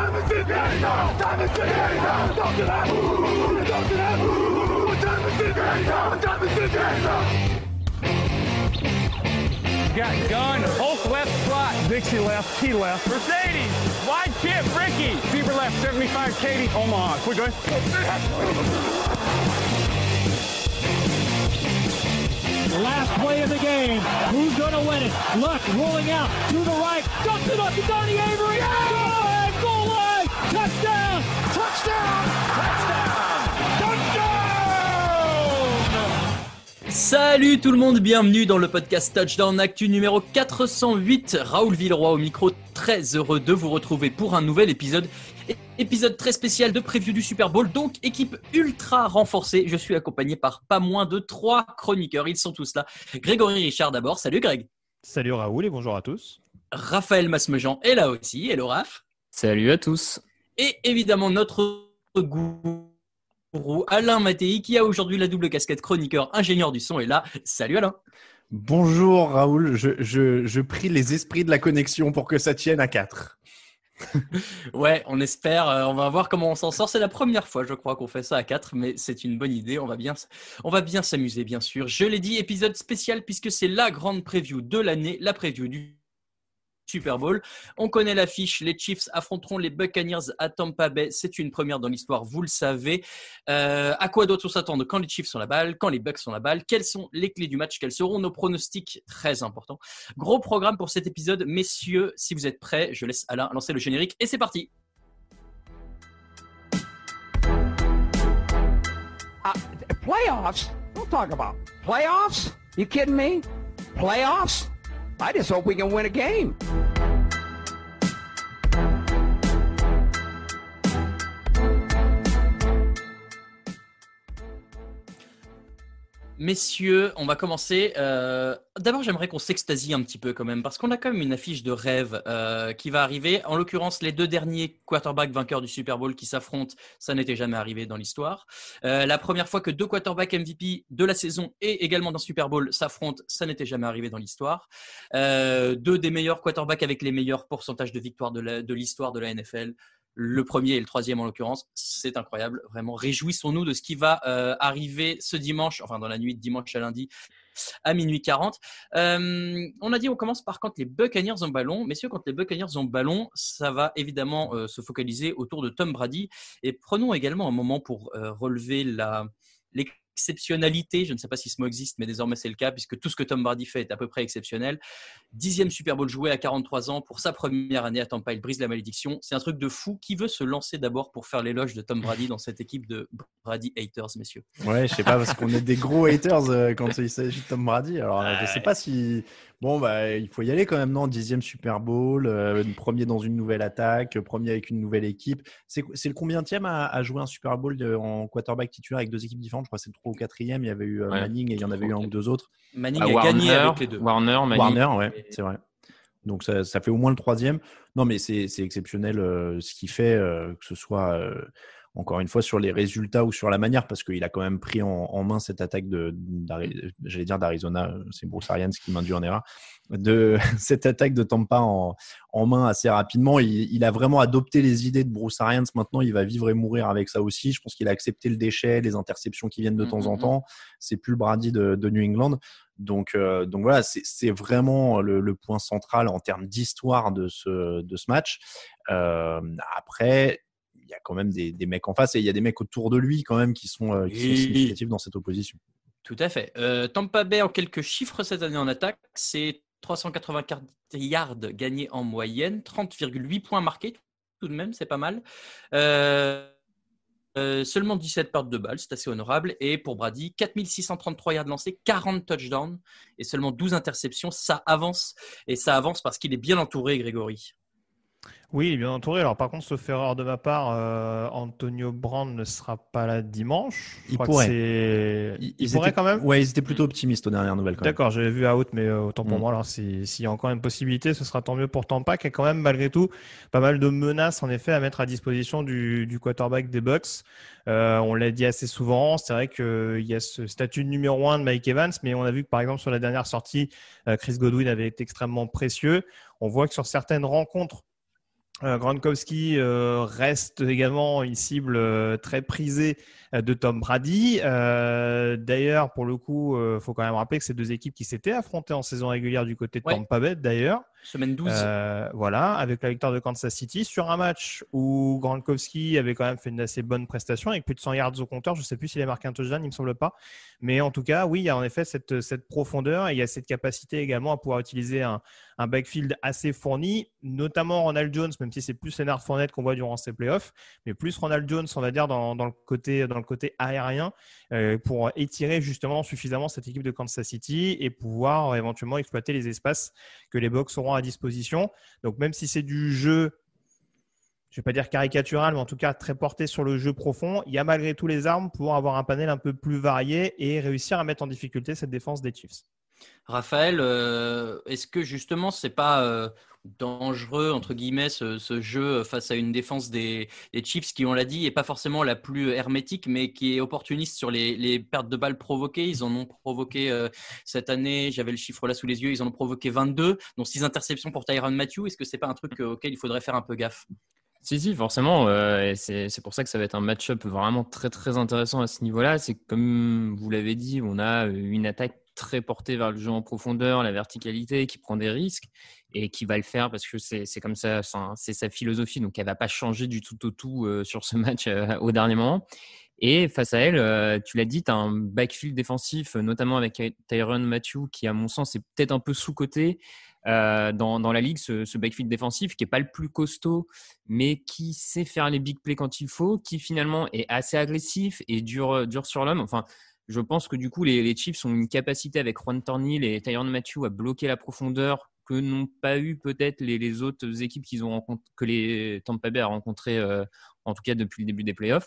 time is it now? Time is it now? Talk to that. Talk to that. What time is it now? What time is Got gun, Hulk left slot, Dixie left, T left, Mercedes, wide chip, Ricky, Fever left, 75, Katie, Omaha. Quick, going? Last play of the game. Who's going to win it? Luck rolling out to the right. Dumps it up to Donnie Avery. Yeah! Touchdown! Touchdown! Touchdown! Touchdown! Salut tout le monde, bienvenue dans le podcast Touchdown Actu numéro 408. Raoul Villeroy au micro, très heureux de vous retrouver pour un nouvel épisode. Épisode très spécial de preview du Super Bowl, donc équipe ultra renforcée. Je suis accompagné par pas moins de trois chroniqueurs, ils sont tous là. Grégory Richard d'abord, salut Greg. Salut Raoul et bonjour à tous. Raphaël Masmejean est là aussi, hello Raph. Salut à tous et évidemment notre gourou Alain Mattei qui a aujourd'hui la double casquette chroniqueur ingénieur du son est là. Salut Alain. Bonjour Raoul, je, prie les esprits de la connexion pour que ça tienne à 4. ouais, on espère. Euh, on va voir comment on s'en sort. C'est la première fois, je crois, qu'on fait ça à 4, mais c'est une bonne idée. On va bien, on va bien s'amuser, bien sûr. Je l'ai dit, épisode spécial puisque c'est la grande preview de l'année, la preview du Super Bowl. On connaît l'affiche. Les Chiefs affronteront les Buccaneers à Tampa Bay. C'est une première dans l'histoire, vous le savez. Euh, à quoi doit-on s'attendre quand les Chiefs sont la balle, quand les Bucks sont la balle Quelles sont les clés du match Quels seront nos pronostics Très important. Gros programme pour cet épisode, messieurs. Si vous êtes prêts, je laisse Alain lancer le générique et c'est parti. Ah, playoffs? talk about playoffs? You kidding me? Playoffs? I just hope we can win a game. Messieurs, on va commencer. Euh, d'abord, j'aimerais qu'on s'extasie un petit peu quand même, parce qu'on a quand même une affiche de rêve euh, qui va arriver. En l'occurrence, les deux derniers quarterbacks vainqueurs du Super Bowl qui s'affrontent, ça n'était jamais arrivé dans l'histoire. Euh, la première fois que deux quarterbacks MVP de la saison et également d'un Super Bowl s'affrontent, ça n'était jamais arrivé dans l'histoire. deux des meilleurs quarterbacks avec les meilleurs pourcentages de victoire de l'histoire de la NFL le premier et le troisième en l'occurrence. C'est incroyable, vraiment. Réjouissons-nous de ce qui va euh, arriver ce dimanche, enfin dans la nuit de dimanche à lundi à minuit 40. Euh, on a dit on commence par quand les Buccaneers ont ballon. Messieurs, quand les Buccaneers ont ballon, ça va évidemment euh, se focaliser autour de Tom Brady. Et prenons également un moment pour relever la, exceptionnalité, je ne sais pas si ce mot existe, mais désormais c'est le cas, puisque tout ce que Tom Brady fait est à peu près exceptionnel. Dixième Super Bowl joué à 43 ans pour sa première année à Tampa, il brise la malédiction. C'est un truc de fou. Qui veut se lancer d'abord pour faire l'éloge de Tom Brady dans cette équipe de Brady haters, messieurs Ouais, je sais pas, parce qu'on est des gros haters euh, quand il s'agit de Tom Brady. Alors, je sais pas si Bon, bah, il faut y aller quand même, non Dixième Super Bowl, euh, premier dans une nouvelle attaque, premier avec une nouvelle équipe. C'est le combientième à, à, jouer un Super Bowl en quarterback titulaire avec deux équipes différentes Je crois que c'est le 3 ou 4 Il y avait eu euh, Manning et il y en avait eu un deux autres. Manning bah, a gagné avec les deux. Warner, ouais, c'est vrai. Donc ça, fait au moins le troisième. Non, mais c'est exceptionnel euh, ce qui fait, que ce soit encore une fois, sur les résultats ou sur la manière, parce qu'il a quand même pris en, main cette attaque de, mm. j'allais dire d'Arizona, euh, c'est Bruce Arians qui m'induit en erreur, de cette attaque de Tampa en, main assez rapidement. Il, a vraiment adopté les idées de Bruce Arians. Maintenant, il va vivre et mourir avec ça aussi. Je pense qu'il a accepté le déchet, les interceptions qui viennent de mm, temps mm, en temps. C'est plus le Brady de, New England. Donc, euh, donc voilà, c'est vraiment le, point central en termes d'histoire de ce, de ce match. Euh, après, il y a quand même des, mecs en face et il y a des mecs autour de lui quand même qui sont, euh, significatifs dans cette opposition. Tout à fait. Euh, Tampa Bay en quelques chiffres cette année en attaque, c'est 384 yards gagnés en moyenne, 30,8 points marqués, tout de même, c'est pas mal. Euh, seulement 17 pertes de balles, c'est assez honorable. Et pour Brady, 4633 yards lancés, 40 touchdowns et seulement 12 interceptions. Ça avance et ça avance parce qu'il est bien entouré, Grégory. Oui, il est bien entouré. Alors, par contre, sauf erreur de ma part, euh, Antonio Brand ne sera pas là dimanche. il pourrait. il, pourrait quand même. Ouais, ils étaient plutôt optimistes aux dernières nouvelles. D'accord, j'avais vu à haute, mais euh, autant pour mm. moi. Alors, s'il y a encore une possibilité, ce sera tant mieux pour Tampa, qui a quand même, malgré tout, pas mal de menaces, en effet, à mettre à disposition du, quarterback des Bucks. Euh, on l'a dit assez souvent. C'est vrai qu'il y a ce statut de numéro un de Mike Evans, mais on a vu que, par exemple, sur la dernière sortie, Chris Godwin avait été extrêmement précieux. On voit que sur certaines rencontres, euh, Gronkowski euh, reste également une cible euh, très prisée de Tom Brady. d'ailleurs, pour le coup, il faut quand même rappeler que ces deux équipes qui s'étaient affrontées en saison régulière du côté de Tom Tampa Bay, d'ailleurs, Semaine 12. Euh, voilà, avec la victoire de Kansas City sur un match où Gronkowski avait quand même fait une assez bonne prestation avec plus de 100 yards au compteur. Je ne sais plus s'il a marqué un touchdown, il me semble pas. Mais en tout cas, oui, il y a en effet cette, profondeur et il y a cette capacité également à pouvoir utiliser un, backfield assez fourni, notamment Ronald Jones, même si c'est plus Leonard Fournette qu'on voit durant ces playoffs, mais plus Ronald Jones, on va dire, dans le côté aérien. Euh, pour étirer justement suffisamment cette équipe de Kansas City et pouvoir éventuellement exploiter les espaces que les box auront à disposition. Donc même si c'est du jeu je ne vais pas dire caricatural, mais en tout cas très porté sur le jeu profond, il y a malgré tout les armes pour avoir un panel un peu plus varié et réussir à mettre en difficulté cette défense des Chiefs. Raphaël, euh, est-ce que justement, c'est pas euh, dangereux, entre guillemets, ce, jeu face à une défense des, Chiefs qui, on l'a dit, n'est pas forcément la plus euh, hermétique, mais qui est opportuniste sur les, pertes de balles provoquées. Ils en ont provoqué euh, cette année, j'avais le chiffre là sous les yeux, ils en ont provoqué 22, dont 6 interceptions pour Tyron Matthew. Est-ce que ce n'est pas un truc euh, auquel il faudrait faire un peu gaffe si, si, forcément. c'est pour ça que ça va être un match-up vraiment très, très intéressant à ce niveau-là. C'est comme vous l'avez dit, on a une attaque très portée vers le jeu en profondeur, la verticalité, qui prend des risques et qui va le faire parce que c'est comme ça, c'est sa philosophie. Donc, elle va pas changer du tout au tout euh, sur ce match euh, au dernier moment. Et face à elle, euh, tu l'as dit, tu as un backfield défensif, notamment avec Tyron Matthew, qui, à mon sens, est peut-être un peu sous-côté dans, la ligue, ce, backfield défensif, qui est pas le plus costaud, mais qui sait faire les big plays quand il faut, qui finalement est assez agressif et dur, dur sur l'homme. Enfin, je pense que du coup, les, Chiefs ont une capacité avec Juan Tornil et Tyron Matthew à bloquer la profondeur que n'ont pas eu peut-être les, autres équipes qu'ils ont que les Tampa Bay a rencontré euh, en tout cas depuis le début des playoffs.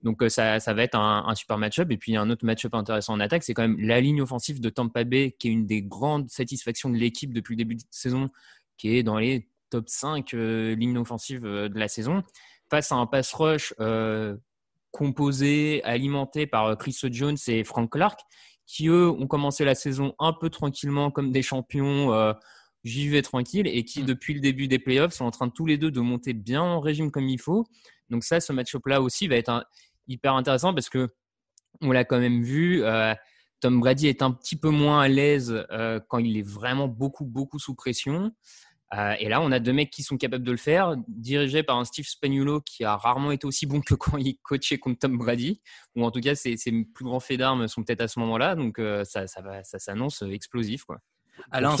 Donc euh, ça, ça va être un, super match-up. Et puis un autre match-up intéressant en attaque, c'est quand même la ligne offensive de Tampa Bay, qui est une des grandes satisfactions de l'équipe depuis le début de saison, qui est dans les top 5 euh, lignes offensives de la saison, face à un pass rush composé, alimenté par Chris Jones et Frank Clark, qui eux ont commencé la saison un peu tranquillement comme des champions j'y vais tranquille et qui, mm. depuis le début des playoffs, sont en train tous les deux de monter bien en régime comme il faut. Donc, ça, ce match-up-là aussi va être hyper intéressant parce que on l'a quand même vu. Euh, Tom Brady est un petit peu moins à l'aise euh, quand il est vraiment beaucoup, beaucoup sous pression. Euh, et là, on a deux mecs qui sont capables de le faire, dirigés par un Steve Spagnuolo qui a rarement été aussi bon que quand il coachait contre Tom Brady, ou en tout cas, ses, plus grands faits d'armes sont peut-être à ce moment-là, donc ça, ça s'annonce explosif. Quoi. Alain,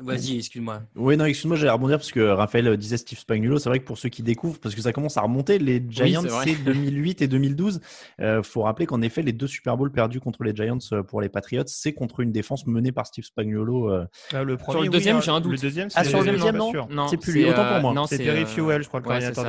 vas-y, excuse-moi. Oui, non, excuse-moi, j'allais rebondir parce que Raphaël euh, disait Steve Spagnuolo. C'est vrai que pour ceux qui découvrent, parce que ça commence à remonter, les Giants, c'est 2008 et 2012. Il euh, faut rappeler qu'en effet, les deux Super Bowls perdus contre les Giants euh, pour les Patriots, c'est contre une défense menée par Steve Spagnuolo. le premier, sur le deuxième, hein, j'ai un doute. Le deuxième, ah, sur le deuxième, non, c'est plus lui. Autant pour moi. C'est Terry Fuel, je crois,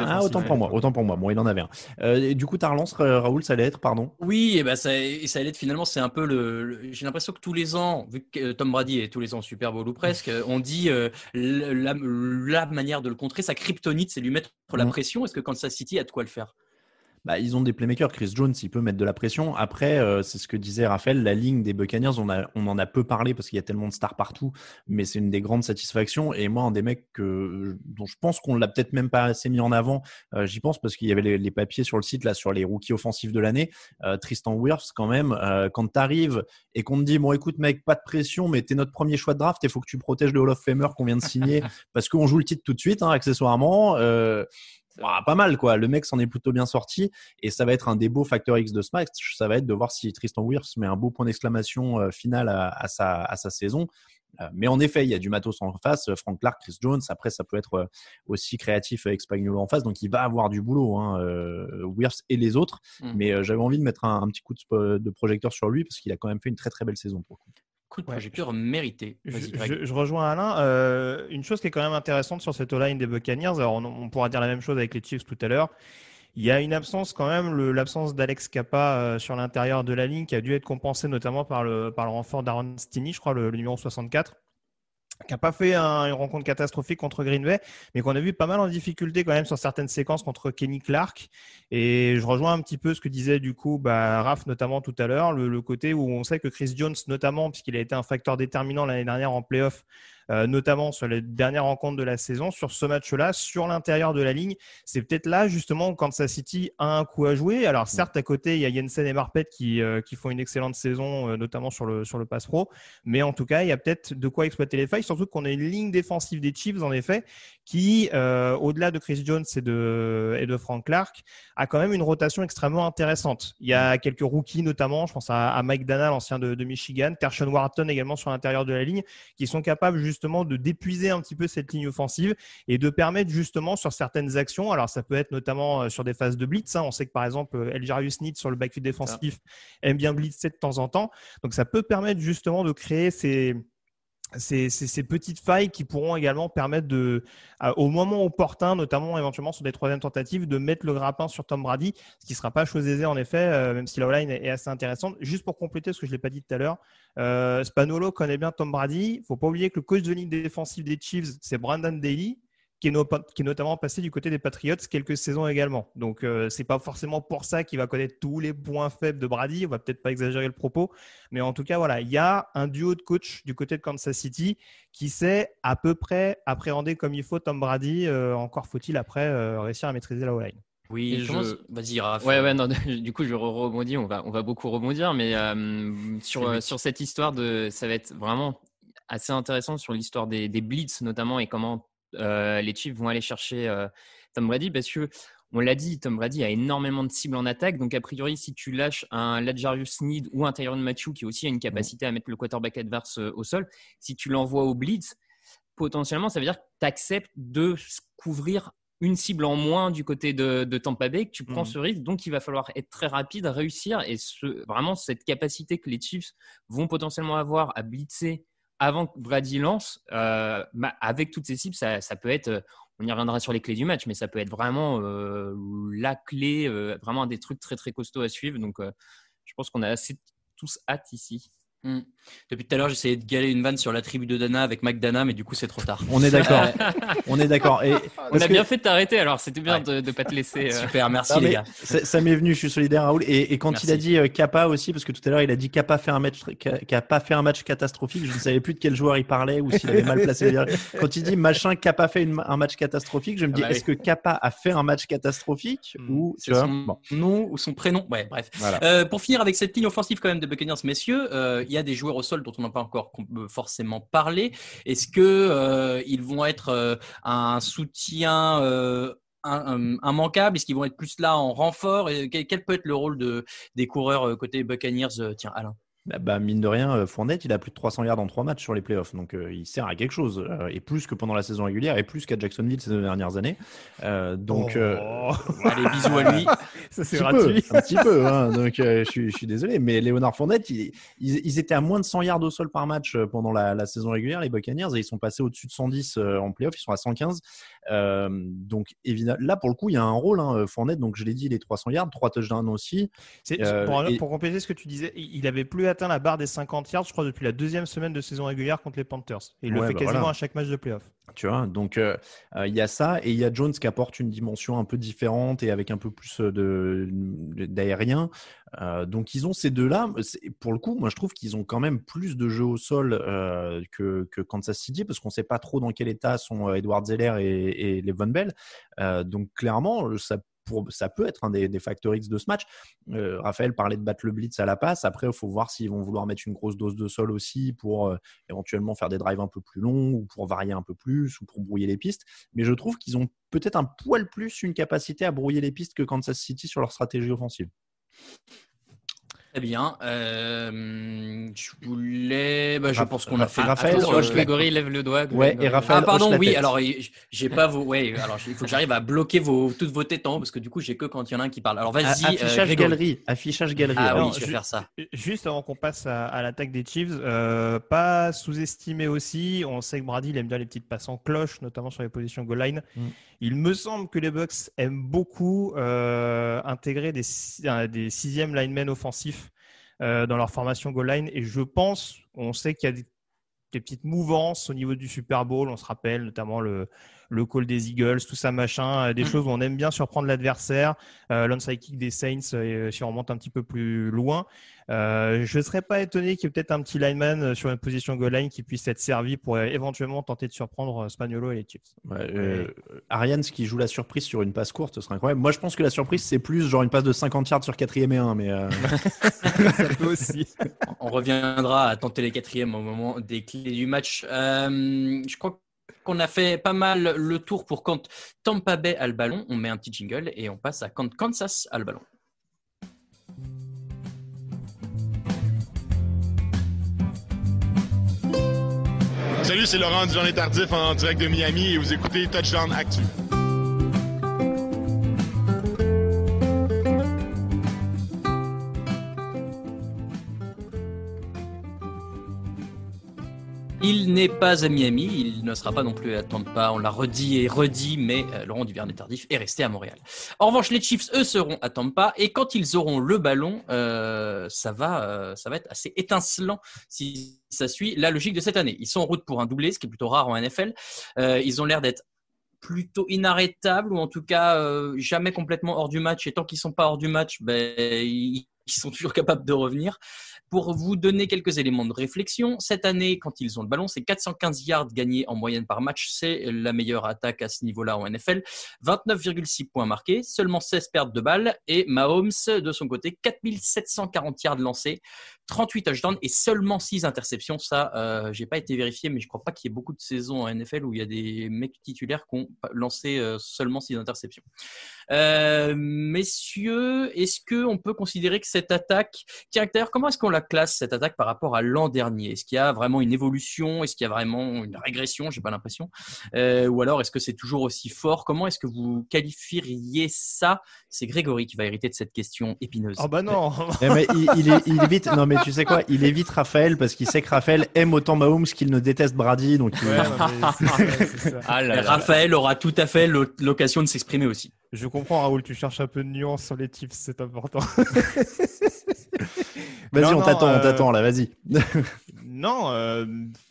Ah, autant pour moi. Autant pour moi. Bon, il en avait un. du coup, ta relance, Raoul, ça allait être, pardon. Oui, et ben ça, ça allait être finalement, c'est un peu le. J'ai l'impression que tous les ans, vu que Tom Brady est tous les ans Super Bowl ou presque, euh, on dit euh, la, la, manière de le contrer, sa kryptonite, c'est lui mettre la mm. pression. Est-ce que Kansas City a de quoi le faire bah, ils ont des playmakers. Chris Jones, il peut mettre de la pression. Après, euh, c'est ce que disait Raphaël, la ligne des Buccaneers, on, en a peu parlé parce qu'il y a tellement de stars partout, mais c'est une des grandes satisfactions. Et moi, un des mecs dont je pense qu'on l'a peut-être même pas assez mis en avant, euh, j'y pense parce qu'il y avait les, papiers sur le site là sur les rookies offensifs de l'année. Euh, Tristan Wirfs, quand même, quand tu arrives et qu'on te dit, bon, écoute, mec, pas de pression, mais t'es notre premier choix de draft, il faut que tu protèges le Hall of Famer qu'on vient de signer parce qu'on joue le titre tout de suite, hein, accessoirement. Bah, pas mal quoi. Le mec s'en est plutôt bien sorti et ça va être un des beaux facteurs X de ce Ça va être de voir si Tristan Wirth met un beau point d'exclamation euh, final à, sa, saison. Euh, mais en effet, il y a du matos en face. Euh, Frank Clark, Chris Jones. Après, ça peut être aussi créatif avec Spagnolo en face. Donc, il va avoir du boulot, hein, et les autres. Hmm. Mais j'avais envie de mettre un, petit coup de, projecteur sur lui parce qu'il a quand même fait une très très belle saison. Pour Coup de projecteur je, mérité. Je, rejoins Alain. Euh, une chose qui est quand même intéressante sur cette O-line des Buccaneers, alors on, pourra dire la même chose avec les Chiefs tout à l'heure. Il y a une absence quand même, l'absence d'Alex Kappa euh, sur l'intérieur de la ligne qui a dû être compensée notamment par le, par le renfort d'Aaron Stini, je crois, le, le numéro 64 qui n'a pas fait une rencontre catastrophique contre Greenway, mais qu'on a vu pas mal en difficulté quand même sur certaines séquences contre Kenny Clark. Et je rejoins un petit peu ce que disait du coup bah, Raph notamment tout à l'heure, le, le, côté où on sait que Chris Jones notamment, puisqu'il a été un facteur déterminant l'année dernière en playoff, euh, notamment sur les dernières rencontres de la saison, sur ce match-là, sur l'intérieur de la ligne. C'est peut-être là justement quand Kansas City a un coup à jouer. Alors mm. certes, à côté, il y a Jensen et Marpet qui, euh, qui font une excellente saison, euh, notamment sur le, sur le pass pro. Mais en tout cas, il y a peut-être de quoi exploiter les failles, surtout qu'on a une ligne défensive des Chiefs, en effet, qui, au-delà de Chris Jones et de, et de Frank Clark, a quand même une rotation extrêmement intéressante. Il y a quelques rookies, notamment, je pense à, Mike Dana, l'ancien de, de Michigan, Tershon Wharton également sur l'intérieur de la ligne, qui sont capables justement justement de d'épuiser un petit peu cette ligne offensive et de permettre justement sur certaines actions, alors ça peut être notamment euh, sur des phases de blitz, hein. on sait que par exemple euh, Jarius Need sur le backfield défensif aime bien blitzer de temps en temps, donc ça peut permettre justement de créer ces ces, petites failles qui pourront également permettre de, au moment opportun, notamment éventuellement sur des troisièmes tentatives, de mettre le grappin sur Tom Brady, ce qui ne sera pas chose aisée en effet, euh, même si la line est assez intéressante. Juste pour compléter ce que je l'ai pas dit tout à l'heure, euh, Spanolo connaît bien Tom Brady. il ne faut pas oublier que le coach de ligne défensive des Chiefs, c'est Brandon Daly, qui est, notamment passé du côté des Patriots quelques saisons également. Donc, euh, c'est pas forcément pour ça qu'il va connaître tous les points faibles de Brady. On va peut-être pas exagérer le propos, mais en tout cas, voilà, il y a un duo de coach du côté de Kansas City qui sait à peu près appréhender comme il faut Tom Brady. Euh, encore faut-il après euh, réussir à maîtriser la O-line. Oui, vas-y Raph. Ouais, ouais, non, du coup, je rebondis, on va, on va beaucoup rebondir, mais sur, sur cette histoire de, ça va être vraiment assez intéressant sur l'histoire des blitz notamment et comment euh, les Chiefs vont aller chercher euh, Tom Brady parce que on l'a dit, Tom Brady a énormément de cibles en attaque. Donc, a priori, si tu lâches un Ladjarius Sneed ou un Tyron Matthew, qui aussi a une capacité à mettre le quarterback adverse euh, au sol, si tu l'envoies au blitz, potentiellement, ça veut dire que tu acceptes de couvrir une cible en moins du côté de, Tampa Bay, que tu prends mhm. ce risque. Donc, il va falloir être très rapide, à réussir. Et vraiment, cette capacité que les Chiefs vont potentiellement avoir à blitzer avant que Brady lance, euh, avec toutes ces cibles, ça, peut être, euh, on y reviendra sur les clés du match, mais ça peut être vraiment euh, la clé, vraiment des trucs très très costauds à suivre. Donc je pense qu'on a assez tous hâte ici. Mm. Depuis tout à l'heure, j'essayais de galer une vanne sur la tribu de Dana avec Mac Dana, mais du coup, c'est trop tard. On est d'accord. on est d'accord. Et ah, on a bien fait de t'arrêter, alors c'était bien de ne pas te laisser. Euh. Super, merci les gars. Ça, m'est venu, je suis solidaire, Raoul. Et, quand il a dit euh, Kappa aussi, parce que tout à l'heure, il a dit Kappa fait un match, Kappa fait un match catastrophique. Je ne savais plus de quel joueur il parlait ou s'il avait mal placé. Quand il dit machin, Kappa fait un match catastrophique, je me ah dis bah est-ce que Kappa a fait un match catastrophique hmm. ou son nom ou son prénom Ouais, bref. Euh, pour finir avec cette ligne offensive quand même de Buccaneers, messieurs il y a des joueurs au sol dont on n'a pas encore euh, forcément parlé. Est-ce que euh, ils vont être euh, un soutien immanquable Est-ce qu'ils vont être plus là en renfort Et quel, peut être le rôle de, des coureurs côté Buccaneers Tiens, Alain. Bah, bah, mine de rien, euh, Fournette, il a plus de 300 yards en trois matchs sur les playoffs. Donc, euh, il sert à quelque chose. Euh, et plus que pendant la saison régulière, et plus qu'à Jacksonville ces deux dernières années. donc, oh, allez, bisous à lui. Ça, c'est Peu, un petit peu. Hein, donc, je, suis, désolé. Mais Léonard Fournette, il, ils, étaient à moins de 100 yards au sol par match pendant la, saison régulière, les Buccaneers, et ils sont passés au-dessus de 110 en playoffs. Ils sont à 115. donc, évidemment, là, pour le coup, il y a un rôle. Hein, Fournette, donc, je l'ai dit, les 300 yards, 3 d'un aussi. Pour, pour compléter ce que tu disais, il avait plus à atteint la barre des 50 yards, je crois, depuis la deuxième semaine de saison régulière contre les Panthers. Et il le fait bah quasiment à chaque match de playoff. Tu vois, donc euh, euh, il y a ça et il y a Jones qui apporte une dimension un peu différente et avec un peu plus euh, d'aérien. donc ils ont ces deux-là. Pour le coup, moi je trouve qu'ils ont quand même plus de jeux au sol que, que, Kansas City parce qu'on ne sait pas trop dans quel état sont Edward Zeller et, et les Von Bell. donc clairement, ça ça peut être un des, facteurs X de ce match. Euh, Raphaël parlait de battre le blitz à la passe. Après, il faut voir s'ils vont vouloir mettre une grosse dose de sol aussi pour euh, éventuellement faire des drives un peu plus longs ou pour varier un peu plus ou pour brouiller les pistes. Mais je trouve qu'ils ont peut-être un poil plus une capacité à brouiller les pistes que Kansas City sur leur stratégie offensive bien. Euh, je voulais. Bah, je pense qu'on a fait. Raphaël, lève le doigt. Ah, pardon, oui. Alors, j'ai pas Ouais, alors, il faut que j'arrive à bloquer vos... toutes vos tétons parce que du coup, j'ai que quand il y en a un qui parle. Alors, vas-y. Euh, affichage galerie. Affichage galerie. Ah faire ça. Juste avant qu'on passe à, l'attaque des Chiefs, euh, pas sous-estimer aussi. On sait que Brady, il aime bien les petites passes en cloche, notamment sur les positions goal line. Mm. Il me semble que les Bucks aiment beaucoup euh, intégrer des, euh, des sixièmes linemen offensifs euh, dans leur formation goal line. Et je pense, on sait qu'il y a des, petites mouvances au niveau du Super Bowl. On se rappelle notamment le, le call des Eagles, tout ça, machin, euh, des mm. choses où on aime bien surprendre l'adversaire, euh, l'onside kick des Saints, euh, et si on remonte un petit peu plus loin. Euh, je ne serais pas étonné qu'il y ait peut-être un petit lineman sur une position goal line qui puisse être servi pour éventuellement tenter de surprendre Spagnolo et les Chiefs. Ariane euh, qui joue la surprise sur une passe courte, ce serait incroyable. Moi, je pense que la surprise, c'est plus genre une passe de 50 yards sur 4 et 1, mais ça peut aussi. On reviendra à tenter les 4ème au moment des clés du match. je crois on a fait pas mal le tour pour quand Tampa Bay a le ballon. On met un petit jingle et on passe à quand Kansas a le ballon. Salut, c'est Laurent du Journée Tardif en direct de Miami et vous écoutez Touchdown Actu. Il n'est pas à Miami, il ne sera pas non plus à Tampa, on l'a redit et redit, mais euh, Laurent est tardif est resté à Montréal. En revanche, les Chiefs, eux, seront à Tampa, et quand ils auront le ballon, euh, ça, va, euh, ça va être assez étincelant si ça suit la logique de cette année. Ils sont en route pour un doublé, ce qui est plutôt rare en NFL. ils ont l'air d'être plutôt inarrêtables, ou en tout cas jamais complètement hors du match, et tant qu'ils ne sont pas hors du match, ben, ils sont toujours capables de revenir. Pour vous donner quelques éléments de réflexion, cette année, quand ils ont le ballon, c'est 415 yards gagnés en moyenne par match. C'est la meilleure attaque à ce niveau-là en NFL. 29,6 points marqués, seulement 16 pertes de balles. Et Mahomes, de son côté, 4740 yards lancés, 38 touchdowns et seulement 6 interceptions. Ça, euh, j'ai pas été vérifié, mais je crois pas qu'il y ait beaucoup de saisons en NFL où il y a des mecs titulaires qui ont lancé euh, seulement 6 interceptions. Euh, messieurs, est-ce qu'on peut considérer que cette attaque, d'ailleurs, comment est-ce qu'on la classe cette attaque par rapport à l'an dernier Est-ce qu'il y a vraiment une évolution Est-ce qu'il y a vraiment une régression J'ai pas l'impression. Euh, ou alors est-ce que c'est toujours aussi fort Comment est-ce que vous qualifieriez ça C'est Grégory qui va hériter de cette question épineuse. Ah bah non eh, il, évite. Non mais tu sais quoi Il évite Raphaël parce qu'il sait que Raphaël aime autant Mahomes qu'il ne déteste Brady. Donc Raphaël aura tout à fait l'occasion de s'exprimer aussi. Je comprends Raoul, tu cherches un peu de nuance sur les tips, c'est important. Vas-y, on t'attend, on euh, t'attend là, vas-y. non, euh,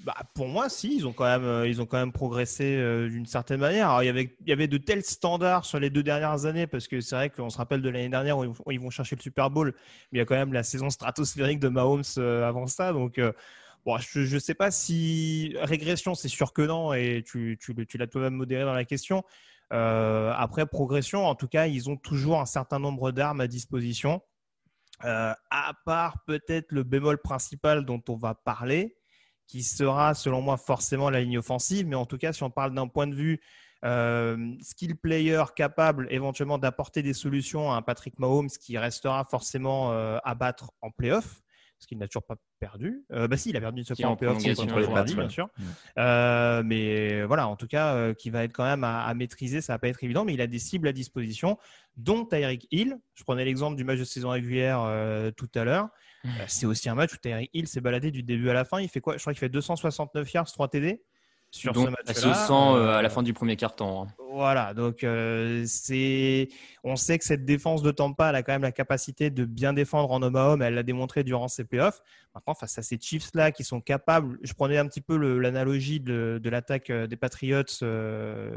bah, pour moi, si, ils ont quand même, euh, ils ont quand même progressé d'une certaine manière. Alors, il, y avait, il y avait de tels standards sur les deux dernières années, parce que c'est vrai qu'on se rappelle de l'année dernière où ils vont chercher le Super Bowl, mais il y a quand même la saison stratosphérique de Mahomes avant ça. Donc, bon, je ne sais pas si régression, c'est sûr que non, et tu, tu, tu l'as toi-même modéré dans la question. après progression, en tout cas, ils ont toujours un certain nombre d'armes à disposition. Euh, à part peut-être le bémol principal dont on va parler, qui sera selon moi forcément la ligne offensive, mais en tout cas si on parle d'un point de vue euh, skill player capable éventuellement d'apporter des solutions à un Patrick Mahomes qui restera forcément euh, à battre en playoff, parce qu'il n'a toujours pas perdu. Euh, bah si, il a perdu une seconde en playoff contre les bien sûr. Euh, mais voilà, en tout cas, euh, qui va être quand même à, maîtriser, ça va pas être évident, mais il a des cibles à disposition, dont Tyreek Hill. Je prenais l'exemple du match de saison régulière tout à l'heure. C'est aussi un match où Tyreek Hill s'est baladé du début à la fin. Il fait quoi Je crois qu'il fait 269 yards, 3 TD sur euh, à la euh, fin du premier quart-temps. Hein. Voilà, donc euh, c'est, on sait que cette défense de Tampa, elle a quand même la capacité de bien défendre en homme à homme. Elle l'a démontré durant ses playoffs. Maintenant, face à ces Chiefs-là qui sont capables, je prenais un petit peu l'analogie de, l'attaque des Patriots,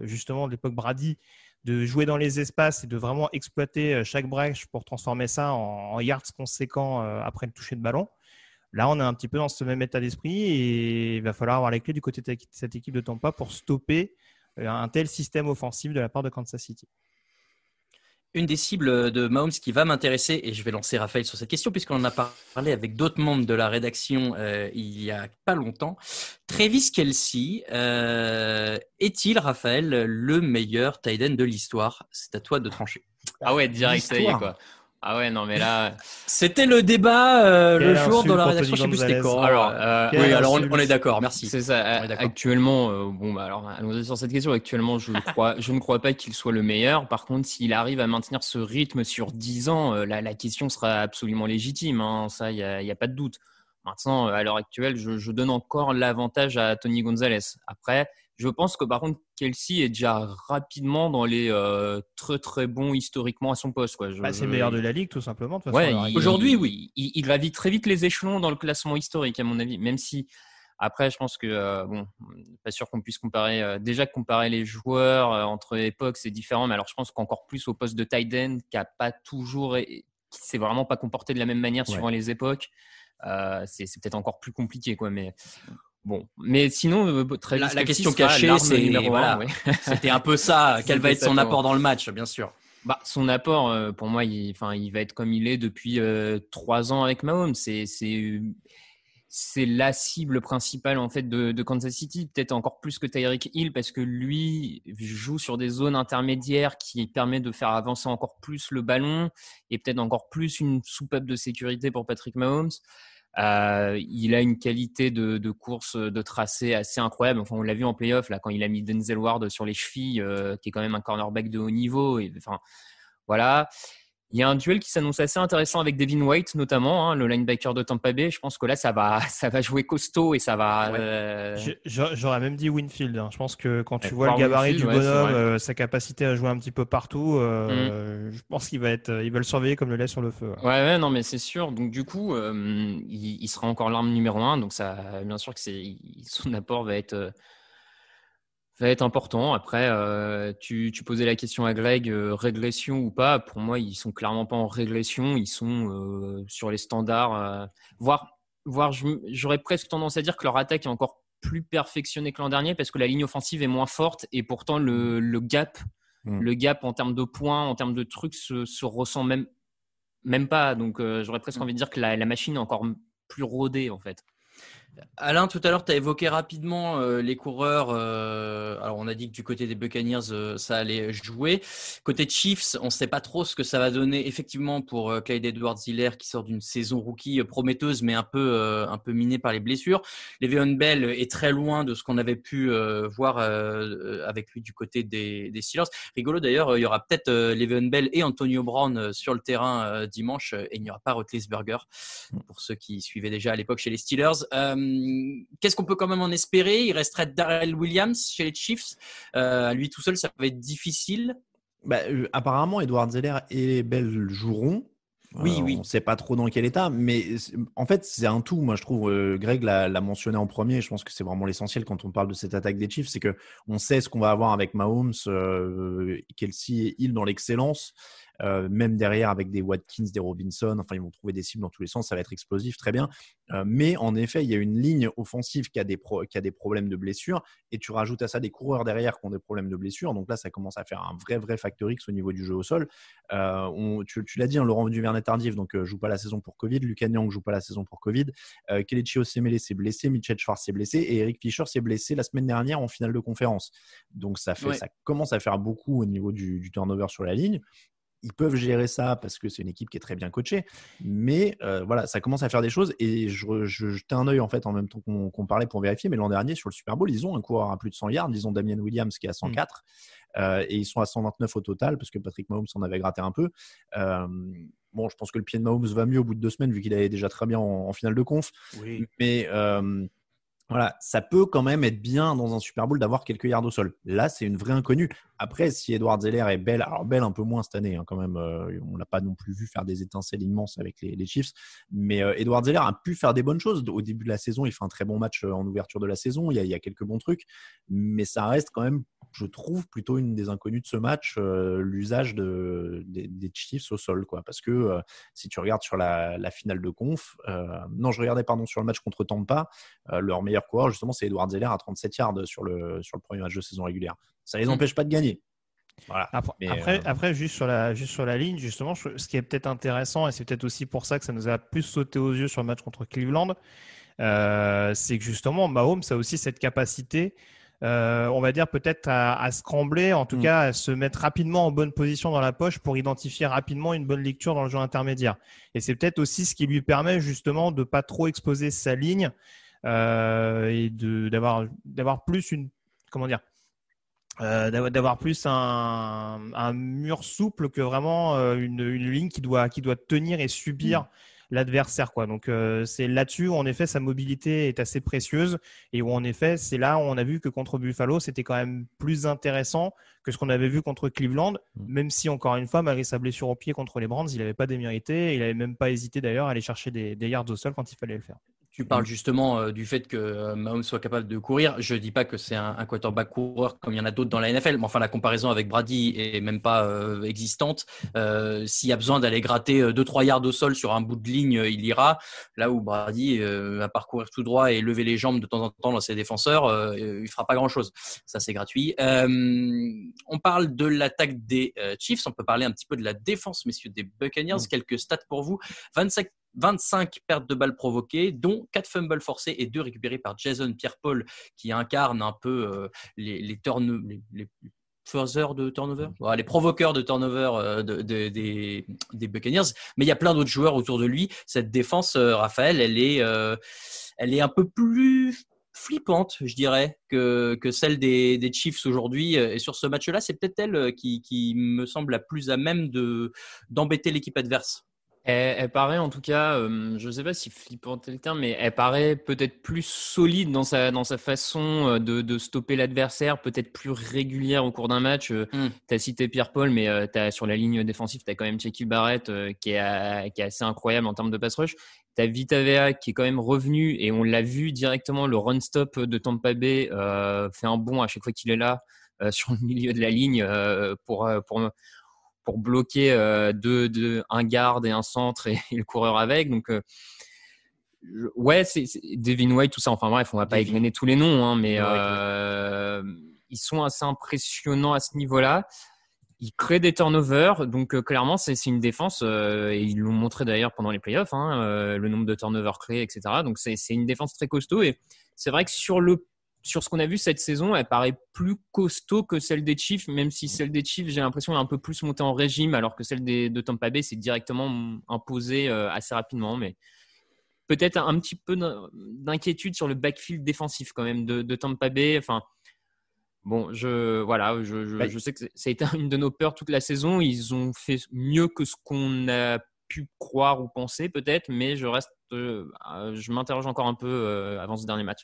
justement de l'époque Brady, de jouer dans les espaces et de vraiment exploiter chaque brèche pour transformer ça en, en yards conséquents après le toucher de ballon. Là, on est un petit peu dans ce même état d'esprit et il va falloir avoir les clés du côté de cette équipe de Tampa pour stopper euh, un tel système offensif de la part de Kansas City. Une des cibles de Mahomes qui va m'intéresser, et je vais lancer Raphaël sur cette question, puisqu'on en a parlé avec d'autres membres de la rédaction euh, il n'y a pas longtemps. Travis Kelsey, euh, est-il, Raphaël, le meilleur tight de l'histoire C'est à toi de trancher. Ah ouais, direct, ça quoi. Ah ouais, non, mais là. Euh, c'était le débat euh, le jour dans la rédaction, je sais Alors, euh, oui, alors on, est d'accord, merci. C'est ça. Actuellement, bon, bah, alors, allons-y sur cette question. Actuellement, je, crois, je ne crois pas qu'il soit le meilleur. Par contre, s'il arrive à maintenir ce rythme sur 10 ans, la, la, question sera absolument légitime. Hein. ça, il n'y a, pas de doute. Maintenant, à l'heure actuelle, je, je donne encore l'avantage à Tony Gonzalez. Après, je pense que par contre, Kelsey est déjà rapidement dans les euh, très très bons historiquement à son poste. Bah, c'est meilleur de la ligue, tout simplement. Aujourd'hui, oui. Il, va très vite les échelons dans le classement historique, à mon avis. Même si, après, je pense que, euh, bon, pas sûr qu'on puisse comparer. Euh, déjà, comparer les joueurs entre époques, c'est différent. Mais alors, je pense qu'encore plus au poste de tight end, qui n'a pas toujours. qui s'est vraiment pas comporté de la même manière suivant les époques. c'est peut-être encore plus compliqué, quoi. Mais Bon, mais sinon, euh, très la, la question cachée, c'est c'était un peu ça. Quel va être son apport dans le match, bien sûr. Bah, son apport, euh, pour moi, il, il va être comme il est depuis euh, trois ans avec Mahomes. C'est, c'est, c'est la cible principale en fait de, Kansas City, peut-être encore plus que Tyreek Hill, parce que lui joue sur des zones intermédiaires qui permet de faire avancer encore plus le ballon et peut-être encore plus une soupape de sécurité pour Patrick Mahomes. Euh, il a une qualité de, course, de tracé assez incroyable. Enfin, on l'a vu en playoff, là, quand il a mis Denzel Ward sur les chevilles, euh, qui est quand même un cornerback de haut niveau. Et, enfin, voilà. Il y a un duel qui s'annonce assez intéressant avec Devin White, notamment, hein, le linebacker de Tampa Bay. Je pense que là, ça va, ça va jouer costaud et ça va. Euh, j'aurais même dit Winfield. Hein. Je pense que quand tu vois le gabarit du bonhomme, euh, sa capacité à jouer un petit peu partout, euh, mm. je pense qu'il va être, il va le surveiller comme le lait sur le feu. Ouais, ouais, non, mais c'est sûr. Donc du coup, il, il, sera encore l'arme numéro un. Donc ça, bien sûr que c'est, son apport va être va être important. Après, euh, tu, tu, posais la question à Greg, euh, régression ou pas. Pour moi, ils sont clairement pas en régression. Ils sont euh, sur les standards. voire, voire j'aurais presque tendance à dire que leur attaque est encore plus perfectionnée que l'an dernier parce que la ligne offensive est moins forte et pourtant le, mm. le gap, mm. le gap en termes de points, en termes de trucs se, se ressent même même pas. Donc, j'aurais presque mm. envie de dire que la, la machine est encore plus rodée en fait. Alain, tout à l'heure, tu as évoqué rapidement euh, les coureurs. Euh, alors, on a dit que du côté des Buccaneers, euh, ça allait jouer. Côté Chiefs, on ne sait pas trop ce que ça va donner effectivement pour Clyde Edwards-Hiller qui sort d'une saison rookie prometteuse, mais un peu, un peu minée par les blessures. Le'Veon Bell est très loin de ce qu'on avait pu voir avec lui du côté des, Steelers. Rigolo d'ailleurs, il y aura peut-être Le'Veon Bell et Antonio Brown sur le terrain dimanche, et il n'y aura pas Roethlisberger mm. pour ceux qui suivaient déjà à l'époque chez les Steelers. Euh, qu'est-ce qu'on peut quand même en espérer Il resterait Darrell Williams chez les Chiefs. Euh, lui tout seul, ça va être difficile. Bah, euh, apparemment, Edward Zeller et Bell joueront. Oui, oui. On ne sait pas trop dans quel état, mais en fait, c'est un tout. Moi, je trouve, Greg l'a mentionné en premier, je pense que c'est vraiment l'essentiel quand on parle de cette attaque des Chiefs, c'est qu'on sait ce qu'on va avoir avec Mahomes, Kelsey et Hill dans l'excellence. Euh, même derrière avec des Watkins, des Robinson, enfin ils vont trouver des cibles dans tous les sens, ça va être explosif, très bien. Euh, mais en effet, il y a une ligne offensive qui a, des qui a des problèmes de blessures et tu rajoutes à ça des coureurs derrière qui ont des problèmes de blessures Donc là, ça commence à faire un vrai, vrai facteur X au niveau du jeu au sol. Euh, tu, l'as dit, hein, Laurent Duvernay tardif, donc joue pas la saison pour Covid, Lucas Nyang joue pas la saison pour Covid, Kelechi Osemele s'est blessé, Mitchell Schwarz s'est blessé et Eric Fischer s'est blessé la semaine dernière en finale de conférence. Donc ça, ça commence à faire beaucoup au niveau du, du turnover sur la ligne ils peuvent gérer ça parce que c'est une équipe qui est très bien coachée. Mais euh, voilà, ça commence à faire des choses. Et je, je un œil en fait en même temps qu'on parlait pour vérifier. Mais l'an dernier, sur le Super Bowl, ils ont un coureur à plus de 100 yards. Ils ont Damien Williams qui est à 104. Mmh. Euh, et ils sont à 129 au total parce que Patrick Mahomes en avait gratté un peu. Euh, bon, je pense que le pied de Mahomes va mieux au bout de deux semaines vu qu'il allait déjà très bien en, finale de conf. Oui. Mais. Voilà, ça peut quand même être bien dans un Super Bowl d'avoir quelques yards au sol. Là, c'est une vraie inconnue. Après, si Edward Zeller est belle, alors belle un peu moins cette année, hein, quand même, euh, on l'a pas non plus vu faire des étincelles immenses avec les, Chiefs, mais euh, Edward Zeller a pu faire des bonnes choses. Au début de la saison, il fait un très bon match euh, en ouverture de la saison, il y a, quelques bons trucs, mais ça reste quand même, je trouve, plutôt une des inconnues de ce match, l'usage des, Chiefs au sol, quoi. Parce que si tu regardes sur la, la finale de conf, non, je regardais, pardon, sur le match contre Tampa, leur meilleur justement, c'est Edouard Zeller à 37 yards sur le, sur le premier match de saison régulière. Ça les mm. empêche pas de gagner. Voilà. Euh, après, juste, sur la, juste sur la ligne, justement, ce qui est peut-être intéressant, et c'est peut-être aussi pour ça que ça nous a plus sauté aux yeux sur le match contre Cleveland, euh, c'est que justement, Mahomes a aussi cette capacité, euh, on va dire peut-être à, à, en tout mm. cas à se mettre rapidement en bonne position dans la poche pour identifier rapidement une bonne lecture dans le jeu intermédiaire. Et c'est peut-être aussi ce qui lui permet justement de pas trop exposer sa ligne. Euh, et d'avoir d'avoir plus une comment dire euh, d'avoir plus un, un, mur souple que vraiment euh, une, une, ligne qui doit, qui doit tenir et subir hmm. l'adversaire. Quoi. Donc c'est là-dessus où en effet sa mobilité est assez précieuse et où en effet c'est là où on a vu que contre Buffalo c'était quand même plus intéressant que ce qu'on avait vu contre Cleveland, hmm. même si encore une fois malgré sa blessure au pied contre les Brands il n'avait pas démérité, il n'avait même pas hésité d'ailleurs à aller chercher des yards au sol quand il fallait le faire. Tu parles mm. justement euh, du fait que euh, Mahomes soit capable de courir. Je ne dis pas que c'est un, quarterback coureur comme il y en a d'autres dans la NFL, mais enfin la comparaison avec Brady est même pas euh, existante. S'il y a besoin d'aller gratter 2-3 yards au sol sur un bout de ligne, il ira. Là où Brady va parcourir tout droit et lever les jambes de temps en temps dans ses défenseurs, il fera pas grand-chose. Ça, c'est gratuit. on parle de l'attaque des Chiefs. On peut parler un petit peu de la défense, messieurs, des Buccaneers. Mm. Quelques stats pour vous. 25 25 pertes de balles provoquées, dont 4 fumbles forcés et 2 récupérés par Jason Pierre-Paul, qui incarne un peu euh, les, les, de turnover, les provoqueurs de turnover euh, des, Buccaneers. Mais il y a plein d'autres joueurs autour de lui. Cette défense, euh, Raphaël, elle est, elle est un peu plus flippante, je dirais, que, que celle des, Chiefs aujourd'hui. Et sur ce match-là, c'est peut-être elle qui, qui me semble la plus à même de d'embêter l'équipe adverse. Elle, paraît en tout cas, euh, je ne sais pas si flippant est le terme, mais elle paraît peut-être plus solide dans sa, dans sa façon euh, de, stopper l'adversaire, peut-être plus régulière au cours d'un match. Euh, hmm. Tu as cité Pierre-Paul, mais as, sur la ligne défensive, tu as quand même Checky Barrett qui, est qui est assez incroyable en termes de pass rush. Tu as Vitavea qui est quand même revenu et on l'a vu directement, le run-stop de Tampa Bay fait un bond à chaque fois qu'il est là sur le milieu de la ligne pour, pour pour bloquer euh, deux, deux, un garde et un centre et, le coureur avec. Donc, euh, ouais, c'est Devin White, tout ça. Enfin bref, on va pas égrener tous les noms, hein, mais euh, ils sont assez impressionnants à ce niveau-là. Ils créent des turnovers, donc clairement c'est une défense et ils l'ont montré d'ailleurs pendant les playoffs, hein, le nombre de turnovers créés, etc. Donc c'est une défense très costaud et c'est vrai que sur le sur ce qu'on a vu cette saison, elle paraît plus costaud que celle des Chiefs, même si celle des Chiefs, j'ai l'impression, est un peu plus montée en régime, alors que celle de Tampa Bay, s'est directement imposée euh, assez rapidement. Mais peut-être un petit peu d'inquiétude sur le backfield défensif quand même de, Tampa Bay. Enfin, bon, je, voilà, je sais que ça a été une de nos peurs toute la saison. Ils ont fait mieux que ce qu'on a pu croire ou penser peut-être, mais je reste, euh, je m'interroge encore un peu euh, avant ce dernier match.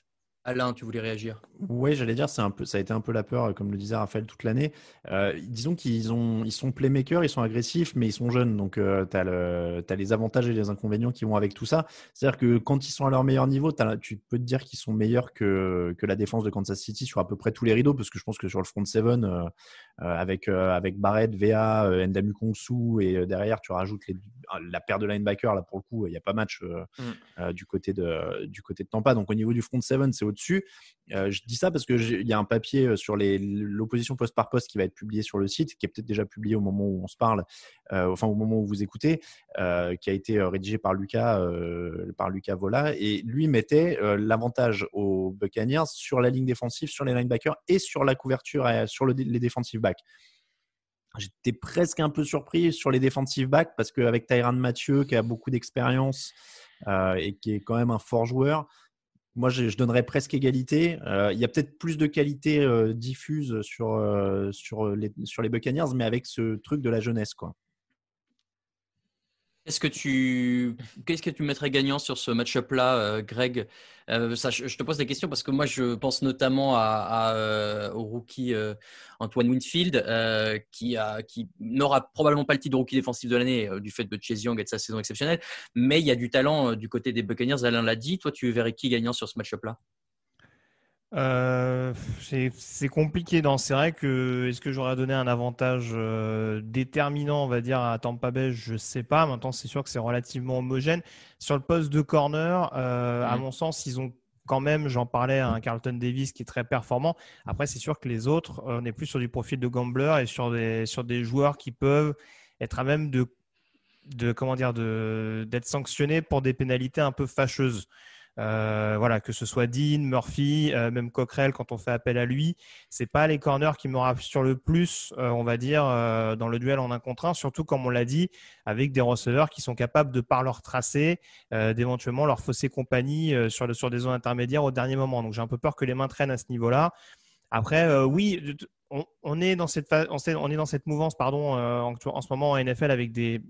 Alain, tu voulais réagir Oui, j'allais dire, c'est un peu, ça a été un peu la peur, comme le disait Raphaël toute l'année. Euh, disons qu'ils ils sont playmakers, ils sont agressifs, mais ils sont jeunes. Donc, euh, tu as, les avantages et les inconvénients qui vont avec tout ça. C'est-à-dire que quand ils sont à leur meilleur niveau, tu peux te dire qu'ils sont meilleurs que, la défense de Kansas City sur à peu près tous les rideaux, parce que je pense que sur le front 7, euh, avec, euh, avec Barrett, VA, euh, Ndamu et derrière, tu rajoutes les, ah, la paire de linebackers. Là, pour le coup, il n'y a pas match mm. du, côté de, du côté de Tampa. Donc, au niveau du front seven, c'est au-dessus. Euh, je dis ça parce qu'il y a un papier euh, sur l'opposition poste par poste qui va être publié sur le site, qui est peut-être déjà publié au moment où on se parle, euh, enfin au moment où vous écoutez, qui a été rédigé par Lucas, par Lucas Vola. Et lui mettait l'avantage aux Buccaneers sur la ligne défensive, sur les linebackers et sur la couverture, sur les defensive backs. J'étais presque un peu surpris sur les defensive backs parce qu'avec Tyran Mathieu, qui a beaucoup d'expérience et qui est quand même un fort joueur, moi, je, donnerais presque égalité. Euh, il y a peut-être plus de qualité euh, diffuse sur, euh, sur, les, sur les Buccaneers, mais avec ce truc de la jeunesse. Quoi. Qu'est-ce que tu que tu mettrais gagnant sur ce match-up là, euh, Greg euh, je, te pose des questions parce que moi je pense notamment à, euh, au rookie Antoine Winfield qui n'aura probablement pas le titre de rookie défensif de l'année du fait de Chase Young et de sa saison exceptionnelle, mais il y a du talent du côté des Buccaneers. Alain l'a dit. Toi, tu verrais qui gagnant sur ce match-up là euh, c'est compliqué. dans C'est vrai que est-ce que j'aurais donné un avantage euh, déterminant, on va dire, à Tampa Bay Je ne sais pas. Maintenant, c'est sûr que c'est relativement homogène. Sur le poste de corner, euh, à mm. mon sens, ils ont quand même, j'en parlais, un Carlton Davis qui est très performant. Après, c'est sûr que les autres, on est plus sur du profil de gambler et sur des, joueurs qui peuvent être à même de, de comment dire, d'être sanctionnés pour des pénalités un peu fâcheuses. Euh, voilà, que ce soit Dean, Murphy, euh, même Coquerel, quand on fait appel à lui, c'est pas les corners qui me sur le plus, euh, on va dire, dans le duel en un contre un, surtout comme on l'a dit, avec des receveurs qui sont capables de par leur tracé, d'éventuellement leur fausser compagnie sur, des zones intermédiaires au dernier moment. Donc j'ai un peu peur que les mains traînent à ce niveau-là. Après, oui, on, est dans cette, phase, on, est dans cette mouvance pardon, en, en ce moment en NFL avec des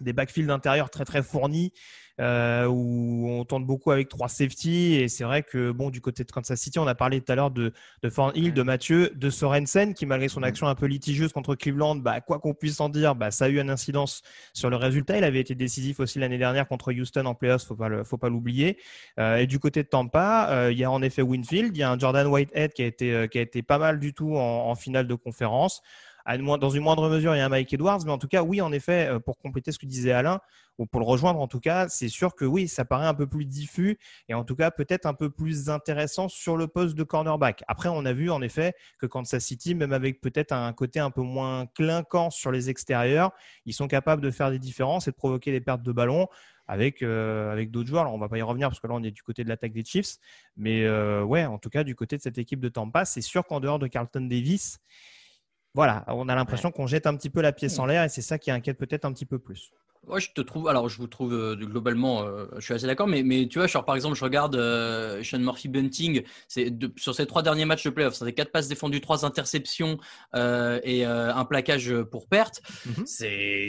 des backfields intérieurs très très fournis euh, où on tente beaucoup avec trois safety et c'est vrai que bon du côté de Kansas City on a parlé tout à l'heure de, de Hill, de Mathieu, de Sorensen qui malgré son action un peu litigieuse contre Cleveland, bah, quoi qu'on puisse en dire, bah, ça a eu une incidence sur le résultat. Il avait été décisif aussi l'année dernière contre Houston en playoffs, faut pas le, faut pas l'oublier. Euh, et du côté de Tampa, euh, il y a en effet Winfield, il y a un Jordan Whitehead qui a été qui a été pas mal du tout en, en finale de conférence dans une moindre mesure, il y a un Mike Edwards, mais en tout cas, oui, en effet, euh, pour compléter ce que disait Alain, ou pour le rejoindre en tout cas, c'est sûr que oui, ça paraît un peu plus diffus et en tout cas peut-être un peu plus intéressant sur le poste de cornerback. Après, on a vu en effet que Kansas City, même avec peut-être un côté un peu moins clinquant sur les extérieurs, ils sont capables de faire des différences et de provoquer des pertes de ballon avec, euh, avec d'autres joueurs. Alors, on va pas y revenir parce que là, on est du côté de l'attaque des Chiefs. Mais euh, ouais, en tout cas, du côté de cette équipe de Tampa, c'est sûr qu'en dehors de Carlton Davis, voilà, on a l'impression qu'on jette un petit peu la pièce mm. en l'air et c'est ça qui inquiète peut-être un petit peu plus je te trouve. Alors, je vous trouve euh, globalement, euh, je suis assez d'accord, mais, mais tu vois, par exemple, je regarde euh, Sean Murphy Bunting c'est sur ses trois derniers matchs de playoffs, c'est quatre passes défendues, trois interceptions et un plaquage pour perte. Mhm. C'est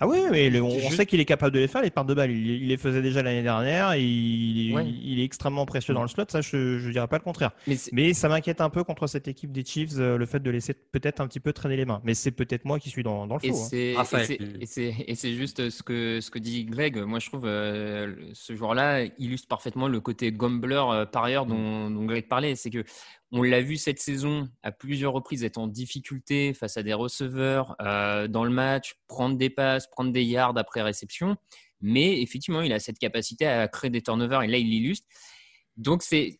ah oui, mais on, sait qu'il est capable de les faire les parts de balle Il, les faisait déjà l'année dernière. il, il, est extrêmement précieux dans le slot. Ça, je, je dirais pas le contraire. Mais, mais ça m'inquiète un peu contre cette équipe des Chiefs, le fait de laisser peut-être un petit peu traîner les mains. Mais c'est peut-être moi qui suis dans, dans le faux. Hein. Et c'est et c'est juste ce que, ce que dit Greg, moi je trouve euh, ce joueur-là illustre parfaitement le côté gambler euh, par ailleurs dont, Greg parlait. C'est que on l'a vu cette saison à plusieurs reprises être en difficulté face à des receveurs euh, dans le match, prendre des passes, prendre des yards après réception. Mais effectivement, il a cette capacité à créer des turnovers et là il l'illustre. Donc c'est,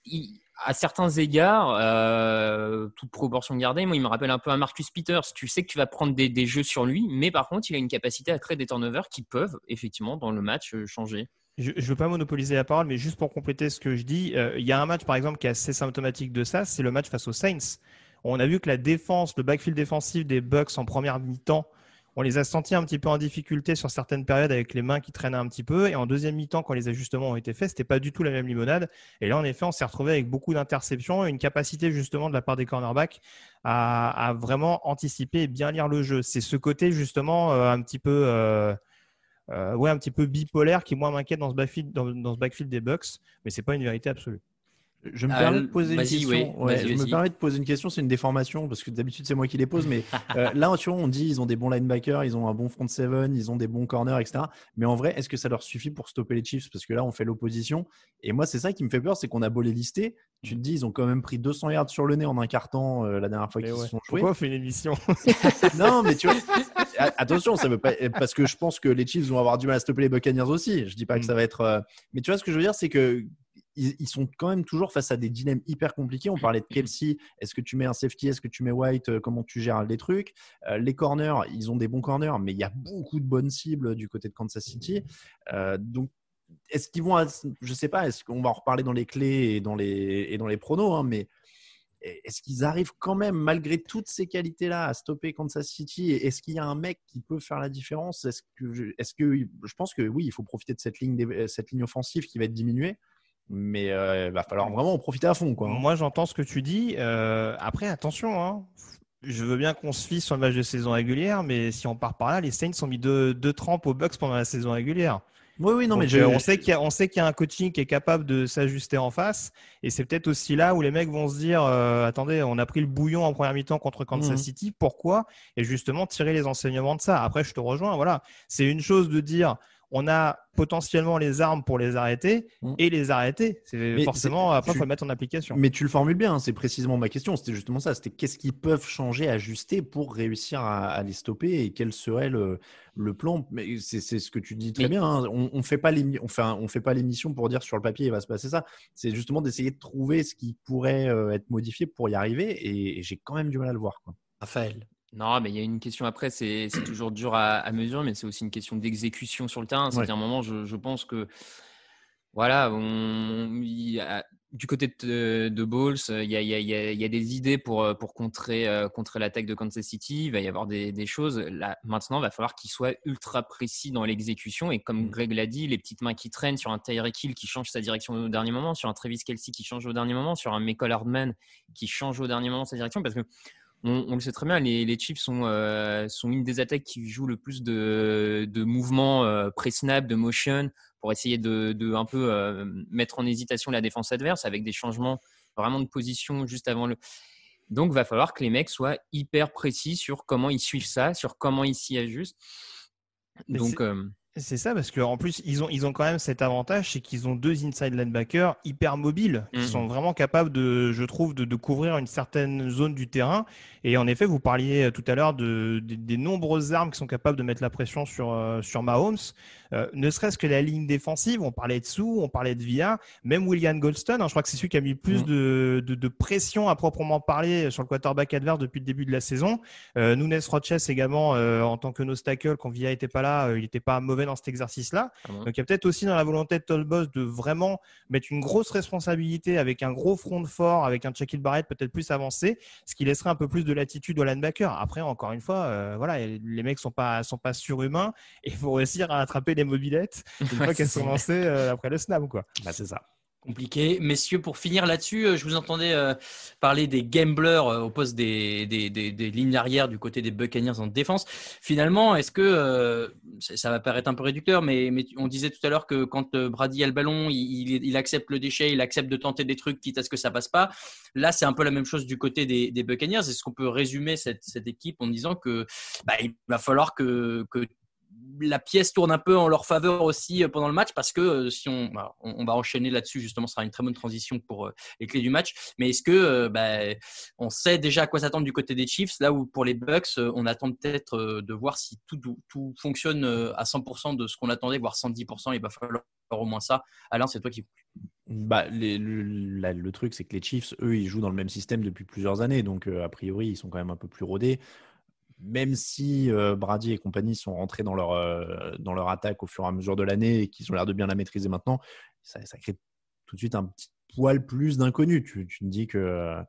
à certains égards, euh, toute proportion gardée, moi, il me rappelle un peu à Marcus Peters. Tu sais que tu vas prendre des, jeux sur lui, mais par contre, il a une capacité à créer des turnovers qui peuvent, effectivement, dans le match, euh, changer. Je ne veux pas monopoliser la parole, mais juste pour compléter ce que je dis, euh, il y a un match, par exemple, qui est assez symptomatique de ça, c'est le match face aux Saints. On a vu que la défense, le backfield défensif des Bucks en première mi-temps, on les a sentis un petit peu en difficulté sur certaines périodes avec les mains qui traînaient un petit peu. Et en deuxième mi-temps, quand les ajustements ont été faits, ce n'était pas du tout la même limonade. Et là, en effet, on s'est retrouvé avec beaucoup d'interceptions et une capacité justement de la part des cornerbacks à, vraiment anticiper et bien lire le jeu. C'est ce côté justement euh, un petit peu. Euh, euh, ouais, un petit peu bipolaire qui, moi, m'inquiète dans ce backfield, dans, ce backfield des Bucks, mais c'est pas une vérité absolue. Je me permets de poser une question. C'est une déformation parce que d'habitude c'est moi qui les pose, mais euh, là, tu on dit ils ont des bons linebackers, ils ont un bon front seven, ils ont des bons corners, etc. Mais en vrai, est-ce que ça leur suffit pour stopper les Chiefs Parce que là, on fait l'opposition. Et moi, c'est ça qui me fait peur, c'est qu'on a beau les lister, tu te dis ils ont quand même pris 200 yards sur le nez en un carton euh, la dernière fois qu'ils se sont joués. une émission Non, mais tu vois, attention, ça veut pas euh, parce que je pense que les Chiefs vont avoir du mal à stopper les Buccaneers aussi. Je dis pas que mm. ça va être, mais tu vois ce que je veux dire, c'est que ils, sont quand même toujours face à des dilemmes hyper compliqués. On parlait de mmh Kelsey. Est-ce que tu mets un safety Est-ce que tu mets White euh, Comment tu gères les trucs euh, Les corners, ils ont des bons corners, mais il y a beaucoup de bonnes cibles du côté de Kansas City. Euh, donc, est-ce qu'ils vont, Je je sais pas, est-ce qu'on va en reparler dans les clés et dans les, et dans les pronos, hein, mais est-ce qu'ils arrivent quand même, malgré toutes ces qualités-là, à stopper Kansas City Est-ce qu'il y a un mec qui peut faire la différence Est-ce que, est que, je pense que oui, il faut profiter de cette ligne, cette ligne offensive qui va être diminuée mais il euh, va falloir vraiment en profiter à fond. Quoi. Hein. Moi, j'entends ce que tu dis. Euh, après, attention, hein. je veux bien qu'on se fie sur le match de saison régulière, mais si on part par là, les Saints ont mis deux, deux trempes aux Bucks pendant la saison régulière. Oui, oui, non, mais euh, on sait qu'il y, y, a un coaching qui est capable de s'ajuster en face, et c'est peut-être aussi là où les mecs vont se dire attendez, on a pris le bouillon en première mi-temps contre Kansas mhm. City, pourquoi Et justement tirer les enseignements de ça. Après, je te rejoins. Voilà, c'est une chose de dire on a potentiellement les armes pour les arrêter mm. et les arrêter. C'est forcément après il faut mettre en application. Mais tu le formules bien, hein, c'est précisément ma question. C'était justement ça. C'était qu'est-ce qu'ils peuvent changer, ajuster pour réussir à, les stopper et quel serait le, plan. Mais c'est ce que tu dis très bien. Hein. On, ne fait pas les, on fait pas l'émission pour dire sur le papier il va se passer ça. C'est justement d'essayer de trouver ce qui pourrait euh, être modifié pour y arriver. Et, j'ai quand même du mal à le voir. Raphaël. Non, mais il y a une question après, c'est toujours dur à, à mesure, mais c'est aussi une question d'exécution sur le terrain. C'est à un moment, je, pense que voilà, du côté de, de Balls, il y a, des idées pour, euh, pour euh, contrer, l'attaque de Kansas City. Il va y avoir des, choses. Là, maintenant, il va falloir qu'il soit ultra précis dans l'exécution. Et comme mm. Greg l'a dit, les petites mains qui traînent sur un Tyreek Hill qui change sa direction au dernier moment, sur un Travis Kelsey qui change au dernier moment, sur un Michael Hardman qui change au dernier moment sa direction. Parce que on, le sait très bien, les, les sont, euh, sont une des attaques qui jouent le plus de, mouvements euh, pré-snap, de motion, pour essayer de, un peu euh, mettre en hésitation la défense adverse avec des changements vraiment de position juste avant le. Donc, va falloir que les mecs soient hyper précis sur comment ils suivent ça, sur comment ils s'y ajustent. Donc, c'est ça, parce que en plus, ils ont, ils ont quand même cet avantage, c'est qu'ils ont deux inside linebackers hyper mobiles, qui mhm. sont vraiment capables, de, je trouve, de, couvrir une certaine zone du terrain. Et en effet, vous parliez euh, tout à l'heure des nombreuses armes qui sont capables de mettre la pression sur, euh, sur Mahomes. Euh, ne serait-ce que la ligne défensive, on parlait de Sou, on parlait de Villa, même William Goldstone, hein, je crois que c'est celui qui a mis plus mm. de, pression à proprement parler sur le quarterback adverse depuis le début de la saison. Euh, Nunes Roches également, euh, en tant que nostacle quand Villa n'était pas là, il n'était pas mauvais dans cet exercice-là. Ah Donc il y a peut-être aussi dans la volonté de Tolbos de vraiment mettre une grosse responsabilité avec un gros front de fort, avec un Shaquille Barrett peut-être plus avancé, ce qui laisserait un peu plus de latitude au linebacker. Après, encore une fois, voilà, les mecs sont pas sont pas surhumains et faut réussir à attraper les des mobilettes. Une fois qu'elles sont lancées, euh, après le snap, quoi. Bah, c'est ça. Compliqué. Messieurs, pour finir là-dessus, euh, je vous entendais euh, parler des gamblers au poste des, des, lignes arrière du côté des Buccaneers en défense. Finalement, est-ce que ça, va paraître un peu réducteur, mais, mais on disait tout à l'heure que quand Brady a le ballon, il, accepte le déchet, il accepte de tenter des trucs quitte à ce que ça passe pas. Là, c'est un peu la même chose du côté des, Buccaneers. Est-ce qu'on peut résumer cette, cette équipe en disant que bah, il va falloir que, que la pièce tourne un peu en leur faveur aussi euh, pendant le match parce que euh, si bah, on, on, va enchaîner là-dessus justement, ce sera une très bonne transition pour euh, les clés du match. Mais est-ce que bah, on sait déjà à quoi s'attendre du côté des Chiefs là où pour les Bucks, on attend peut-être de voir si tout, tout fonctionne à 100% de ce qu'on attendait, voire 110%. Il va falloir au moins ça. Alain, c'est toi qui bah, le, truc, c'est que les Chiefs, eux, ils jouent dans le même système depuis plusieurs années. Donc, a priori, ils sont quand même un peu plus rodés même si euh, Brady et compagnie sont rentrés dans leur, euh, dans leur attaque au fur et à mesure de l'année et qu'ils ont l'air de bien la maîtriser maintenant, ça, ça, crée tout de suite un petit poil plus d'inconnu. Tu, tu me dis que euh,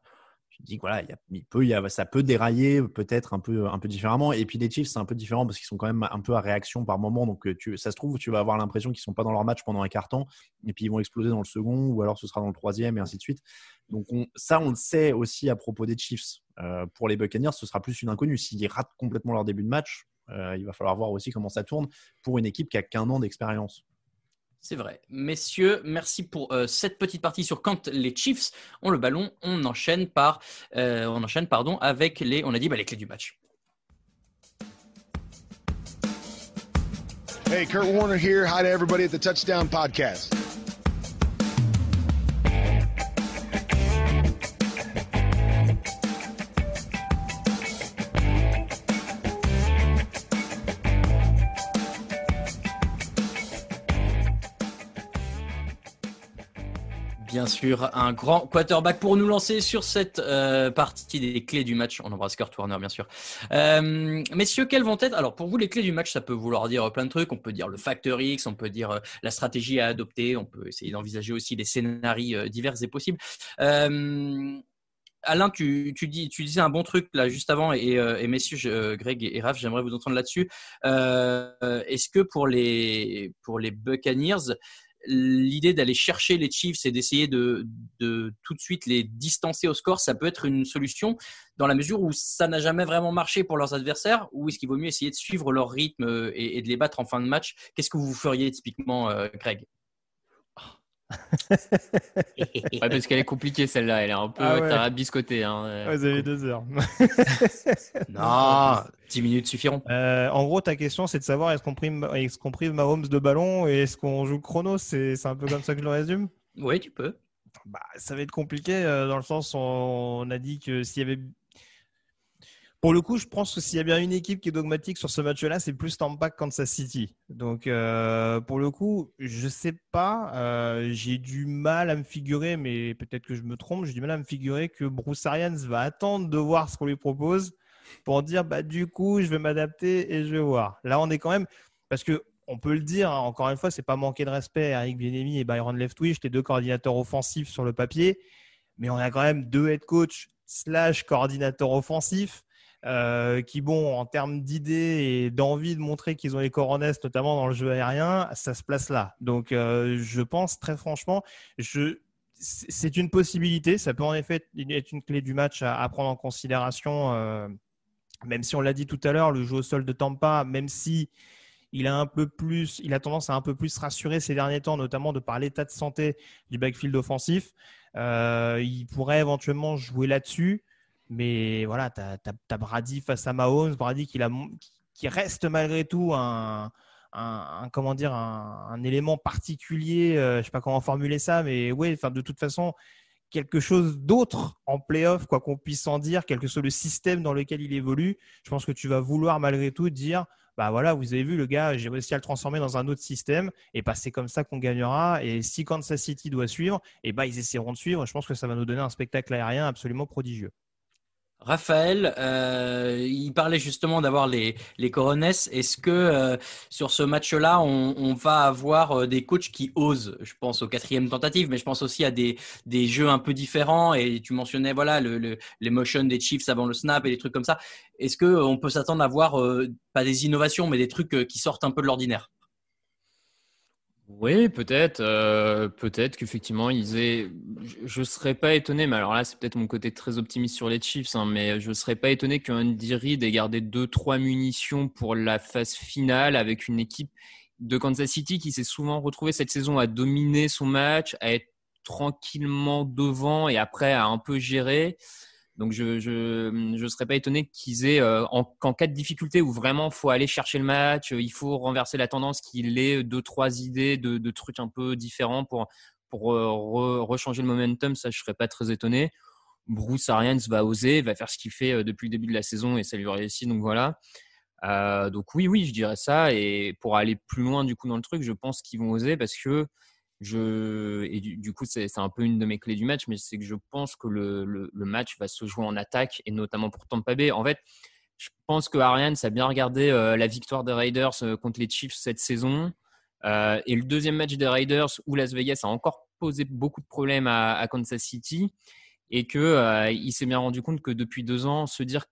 te dis voilà, il, peut, il ça peut dérailler peut-être un peu, un peu différemment. Et puis les Chiefs, c'est un peu différent parce qu'ils sont quand même un peu à réaction par moment. Donc euh, ça se trouve, tu vas avoir l'impression qu'ils sont pas dans leur match pendant un quart temps et puis ils vont exploser dans le second ou alors ce sera dans le troisième et ainsi de suite. Donc ça, on le sait aussi à propos des Chiefs. Euh, pour les Buccaneers, ce sera plus une inconnue. S'ils ratent complètement leur début de match, euh, il va falloir voir aussi comment ça tourne pour une équipe qui a qu'un an d'expérience. C'est vrai. Messieurs, merci pour euh, cette petite partie sur quand les Chiefs ont le ballon. On enchaîne, par, euh, on enchaîne pardon, avec les, on a dit, bah, les clés du match. Hey, Kurt Warner here. Hi to everybody at the Touchdown Podcast. sur un grand quarterback pour nous lancer sur cette euh, partie des clés du match. On embrasse Kurt Warner, bien sûr. Euh, messieurs, quelles vont être Alors, pour vous, les clés du match, ça peut vouloir dire plein de trucs. On peut dire le facteur X, on peut dire euh, la stratégie à adopter, on peut essayer d'envisager aussi des scénarios divers et possibles. Alain, tu, dis, tu disais un bon truc là juste avant, et, messieurs, Greg et Raph, j'aimerais vous entendre là-dessus. Est-ce que pour les, pour les Buccaneers, l'idée d'aller chercher les Chiefs et d'essayer de, tout de suite les distancer au score, ça peut être une solution dans la mesure où ça n'a jamais vraiment marché pour leurs adversaires ou est-ce qu'il vaut mieux essayer de suivre leur rythme euh, et, et, de les battre en fin de match Qu'est-ce que vous feriez typiquement, euh, Greg parce qu'elle est compliquée celle-là, elle est un peu ah ouais. Hein. vous avez deux heures. non, 10 minutes suffiront. Euh, en gros, ta question c'est de savoir est-ce qu'on prive, est qu Mahomes de ballon et est-ce qu'on joue chrono C'est un peu comme ça que je le résume Oui, tu peux. Bah, ça va être compliqué euh, dans le sens où on a dit que s'il y avait pour le coup, je pense que s'il y a bien une équipe qui est dogmatique sur ce match-là, c'est plus Tampa que Kansas City. Donc, euh, pour le coup, je sais pas. Euh, j'ai du mal à me figurer, mais peut-être que je me trompe. J'ai du mal à me figurer que Bruce Arians va attendre de voir ce qu'on lui propose pour dire bah du coup, je vais m'adapter et je vais voir. Là, on est quand même parce que on peut le dire, hein, encore une fois, c'est pas manquer de respect à Eric Bienemi et Byron Leftwich, les deux coordinateurs offensifs sur le papier, mais on a quand même deux head coach slash coordinateurs offensifs euh, qui, bon, en termes d'idées et d'envie de montrer qu'ils ont les corps notamment dans le jeu aérien, ça se place là. Donc, euh, je pense très franchement, c'est une possibilité. Ça peut en effet être une clé du match à, prendre en considération. Euh, même si on l'a dit tout à l'heure, le jeu au sol de Tampa, même si il a un peu plus, il a tendance à un peu plus se rassurer ces derniers temps, notamment de par l'état de santé du backfield offensif. il pourrait éventuellement jouer là-dessus. Mais voilà, tu as, Brady face à Mahomes, Brady qui, reste malgré tout un, comment dire, un, élément particulier, Je euh, je sais pas comment formuler ça, mais oui, de toute façon, quelque chose d'autre en playoff, quoi qu'on puisse en dire, quel que soit le système dans lequel il évolue, je pense que tu vas vouloir malgré tout dire, bah voilà, vous avez vu le gars, j'ai réussi à le transformer dans un autre système, et bah c'est comme ça qu'on gagnera, et si Kansas City doit suivre, et bah ils essaieront de suivre, je pense que ça va nous donner un spectacle aérien absolument prodigieux. Raphaël, euh, il parlait justement d'avoir les, les Est-ce que euh, sur ce match-là, on, va avoir euh, des coachs qui osent Je pense aux quatrième tentatives, mais je pense aussi à des, jeux un peu différents. Et tu mentionnais voilà les motions des Chiefs avant le snap et des trucs comme ça. Est-ce qu'on peut s'attendre à voir, pas des innovations, mais des trucs qui sortent un peu de l'ordinaire oui, peut-être. Euh, peut-être qu'effectivement, ils je ne serais pas étonné, mais alors là, c'est peut-être mon côté très optimiste sur les Chiefs, hein, mais je ne serais pas étonné qu'un Reid ait gardé 2-3 munitions pour la phase finale avec une équipe de Kansas City qui s'est souvent retrouvée cette saison à dominer son match, à être tranquillement devant et après à un peu gérer. Donc je ne serais pas étonné qu'ils aient euh, en, cas de difficulté où vraiment il faut aller chercher le match, euh, il faut renverser la tendance, qu'il ait deux trois idées de, trucs un peu différents pour pour euh, rechanger le momentum, ça je serais pas très étonné. Bruce Arians va oser, va faire ce qu'il fait depuis le début de la saison et ça lui réussit donc voilà. donc oui oui je dirais ça et pour aller plus loin du coup dans le truc, je pense qu'ils vont oser parce que et du, coup, c'est un peu une de mes clés du match, mais c'est que je pense que le, match va se jouer en attaque, et notamment pour Tampa Bay. En fait, je pense que Ariane a bien regardé euh, la victoire des Raiders euh, contre les Chiefs cette saison. Euh, et le deuxième match des Raiders où Las Vegas a encore posé beaucoup de problèmes à, à Kansas City et que il s'est bien rendu compte que depuis deux ans, se dire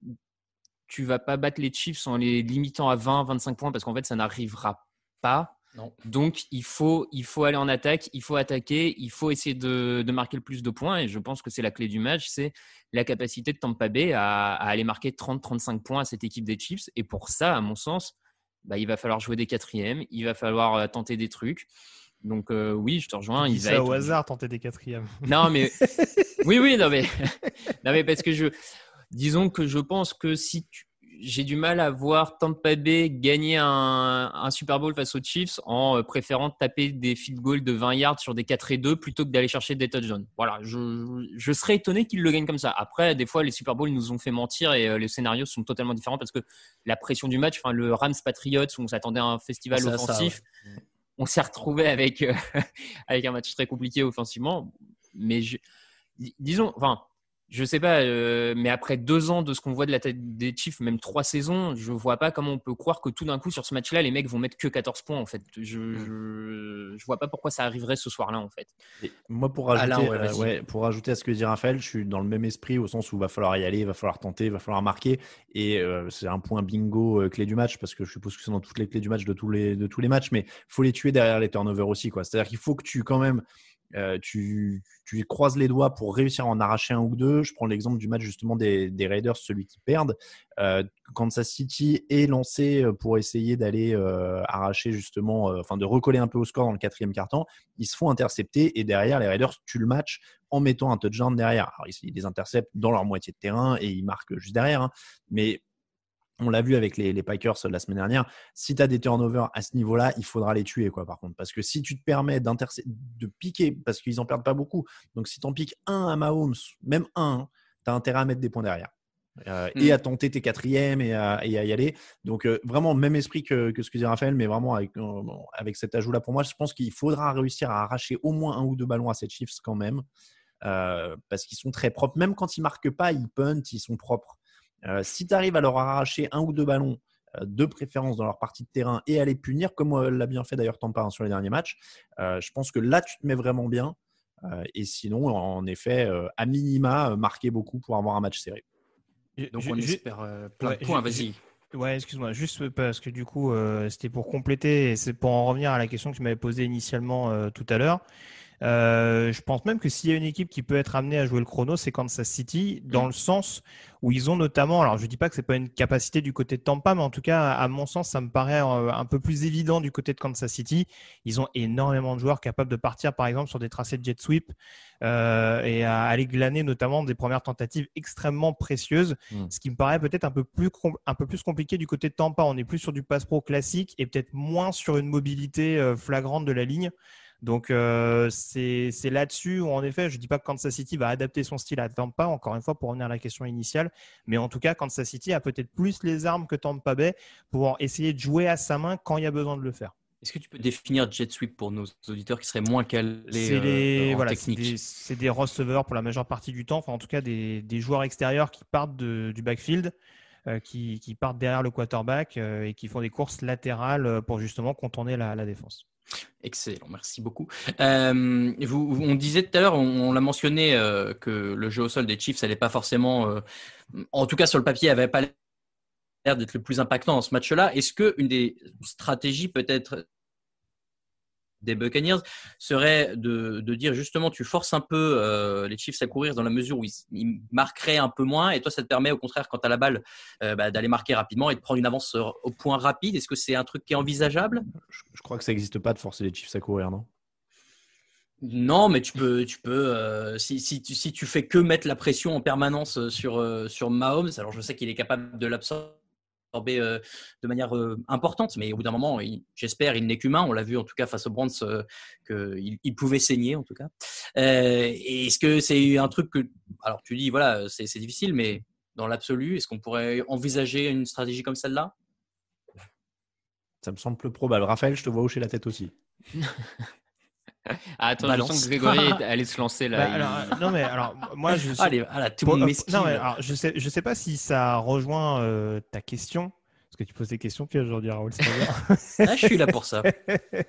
tu vas pas battre les Chiefs en les limitant à 20-25 points parce qu'en fait ça n'arrivera pas, donc il faut, il faut aller en attaque, il faut attaquer, il faut essayer de, marquer le plus de points. Et je pense que c'est la clé du match, c'est la capacité de Tampa Bay à, aller marquer 30-35 points à cette équipe des Chiefs. Et pour ça, à mon sens, bah, il va falloir jouer des quatrièmes, il va falloir euh, tenter des trucs. Donc euh, oui, je te rejoins. Il va au hasard tenter des quatrièmes. Non mais oui oui non mais non mais parce que je disons que je pense que si tu j'ai du mal à voir Tampa Bay gagner un, Super Bowl face aux Chiefs en euh, préférant taper des field goals de 20 yards sur des 4 et 2 plutôt que d'aller chercher des touchdowns. Voilà, je, serais étonné qu'ils le gagnent comme ça. Après, des fois, les Super Bowls nous ont fait mentir et euh, les scénarios sont totalement différents parce que la pression du match, enfin, le Rams Patriots où on s'attendait à un festival ah, offensif, on s'est retrouvé avec, euh, avec un match très compliqué offensivement. Mais disons, enfin, je sais pas, euh, mais après deux ans de ce qu'on voit de la tête des Chiefs, même trois saisons, je vois pas comment on peut croire que tout d'un coup sur ce match-là, les mecs vont mettre que 14 points en fait. Mm. Je, je, vois pas pourquoi ça arriverait ce soir-là en fait. moi pour ajouter, euh, pour à ce que dit Raphaël, je suis dans le même esprit au sens où il va falloir y aller, il va falloir tenter, il va falloir marquer, et euh, c'est un point bingo clé du match parce que je suppose que c'est dans toutes les clés du match de tous les de tous les matchs, mais il faut les tuer derrière les turnovers aussi quoi. C'est-à-dire qu'il faut que tu quand même euh, tu, croises les doigts pour réussir à en arracher un ou deux. Je prends l'exemple du match justement des, Raiders, celui qui perd. Euh, Kansas City est lancé euh, pour essayer d'aller euh, arracher justement, enfin de recoller un peu au score dans le quatrième quart-temps. Ils se font intercepter et derrière les Raiders tu le match en mettant un touchdown derrière. Alors, ils, les interceptent dans leur moitié de terrain et ils marquent juste derrière. Hein. Mais on l'a vu avec les, les, Packers euh, la semaine dernière, si tu as des turnovers à ce niveau-là, il faudra les tuer, quoi, par contre. Parce que si tu te permets de piquer, parce qu'ils n'en perdent pas beaucoup, donc si tu en piques un à Mahomes, même un, tu as intérêt à mettre des points derrière. Euh, et mm. à tenter tes quatrièmes et à, y aller. Donc, euh, vraiment, même esprit que, ce que disait Raphaël, mais vraiment avec, cet ajout-là pour moi, je pense qu'il faudra réussir à arracher au moins un ou deux ballons à cette Chiefs quand même, parce qu'ils sont très propres. Même quand ils marquent pas, ils puntent, ils sont propres. Euh, si tu arrives à leur arracher un ou deux ballons, euh, de préférence dans leur partie de terrain et à les punir, comme euh, l'a bien fait d'ailleurs Tampa sur les derniers matchs, je pense que là, tu te mets vraiment bien. et sinon, en effet, à minima, marquer beaucoup pour avoir un match serré. Donc, on espère plein de points. Vas-y. Ouais, excuse-moi, juste parce que du coup, c'était pour compléter et c'est pour en revenir à la question que tu m'avais posée initialement tout à l'heure. Euh, je pense même que s'il y a une équipe qui peut être amenée à jouer le chrono, c'est Kansas City, dans le sens où ils ont notamment, alors je ne dis pas que ce n'est pas une capacité du côté de Tampa, mais en tout cas, à mon sens, ça me paraît euh, un peu plus évident du côté de Kansas City. Ils ont énormément de joueurs capables de partir, par exemple, sur des tracés de jet sweep euh, et à aller glaner notamment des premières tentatives extrêmement précieuses, hmm. ce qui me paraît peut-être un, peu plus un peu plus compliqué du côté de Tampa. On est plus sur du pass pro classique et peut-être moins sur une mobilité flagrante de la ligne. Donc euh, c'est là-dessus où en effet, je ne dis pas que Kansas City va adapter son style à Tampa, encore une fois pour revenir à la question initiale, mais en tout cas Kansas City a peut-être plus les armes que Tampa Bay pour essayer de jouer à sa main quand il y a besoin de le faire. Est-ce que tu peux définir jet sweep pour nos auditeurs qui seraient moins calés C'est euh, des, receveurs pour la majeure partie du temps, enfin en tout cas des, joueurs extérieurs qui partent du backfield. Euh, qui, partent derrière le quarterback et qui font des courses latérales pour justement contourner la défense. Excellent, merci beaucoup. Euh, on disait tout à l'heure, on, l'a mentionné, euh, que le jeu au sol des Chiefs n'allait pas forcément, euh, en tout cas sur le papier, avait pas l'air d'être le plus impactant dans ce match-là. Est-ce qu'une des stratégies peut-être des Buccaneers serait de, dire justement tu forces un peu euh, les Chiefs à courir dans la mesure où ils, marqueraient un peu moins et toi ça te permet au contraire quand tu la balle euh, bah, d'aller marquer rapidement et de prendre une avance euh, au point rapide. Est-ce que c'est un truc qui est envisageable je, crois que ça n'existe pas de forcer les Chiefs à courir, non non, mais tu peux, tu peux. si, si, tu, si fais que mettre la pression en permanence sur sur Mahomes, alors je sais qu'il est capable de l'absorber euh, de manière euh, importante. Mais au bout d'un moment, j'espère, il n'est qu'humain. On l'a vu en tout cas face au Brands euh, qu'il il pouvait saigner en tout cas. Est-ce que c'est un truc que. Alors tu dis, voilà, c'est difficile, mais dans l'absolu, est-ce qu'on pourrait envisager une stratégie comme celle-là Ça me semble probable. Raphaël, je te vois hocher la tête aussi. Ah, attends, que Grégory allait se lancer là. Bah, euh, non, mais alors, moi, je. Suis... Allez, tout le Non, mais, alors, je sais, je sais pas si ça rejoint euh, ta question. Parce que tu poses des questions puis aujourd'hui, Raoul. ah, je suis là pour ça.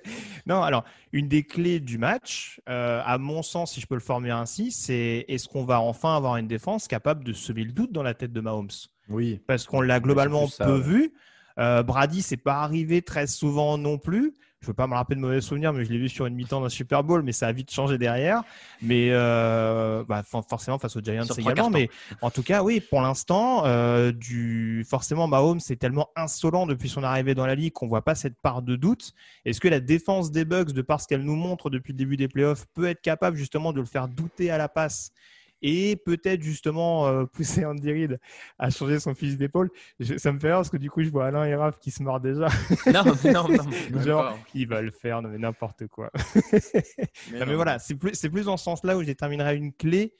non, alors, une des clés du match, euh, à mon sens, si je peux le former ainsi, c'est est-ce qu'on va enfin avoir une défense capable de semer le doute dans la tête de Mahomes Oui. Parce qu'on l'a globalement peu vu. Euh, Brady, c'est pas arrivé très souvent non plus. Je veux pas me rappeler de mauvais souvenirs, mais je l'ai vu sur une mi-temps d'un Super Bowl, mais ça a vite changé derrière. Mais euh, bah, forcément face aux Giants également. Mais en tout cas, oui, pour l'instant, euh, du... forcément, Mahomes c'est tellement insolent depuis son arrivée dans la ligue qu'on voit pas cette part de doute. Est-ce que la défense des Bucks, de par ce qu'elle nous montre depuis le début des playoffs, peut être capable justement de le faire douter à la passe et peut-être justement euh, pousser Andy Reid à changer son fils d'épaule. ça me fait rire parce que du coup, je vois Alain et Raph qui se marrent déjà. Non, non, non. Genre, il va le faire, non, mais n'importe quoi. mais, voilà, c'est plus, plus dans ce sens-là où je une clé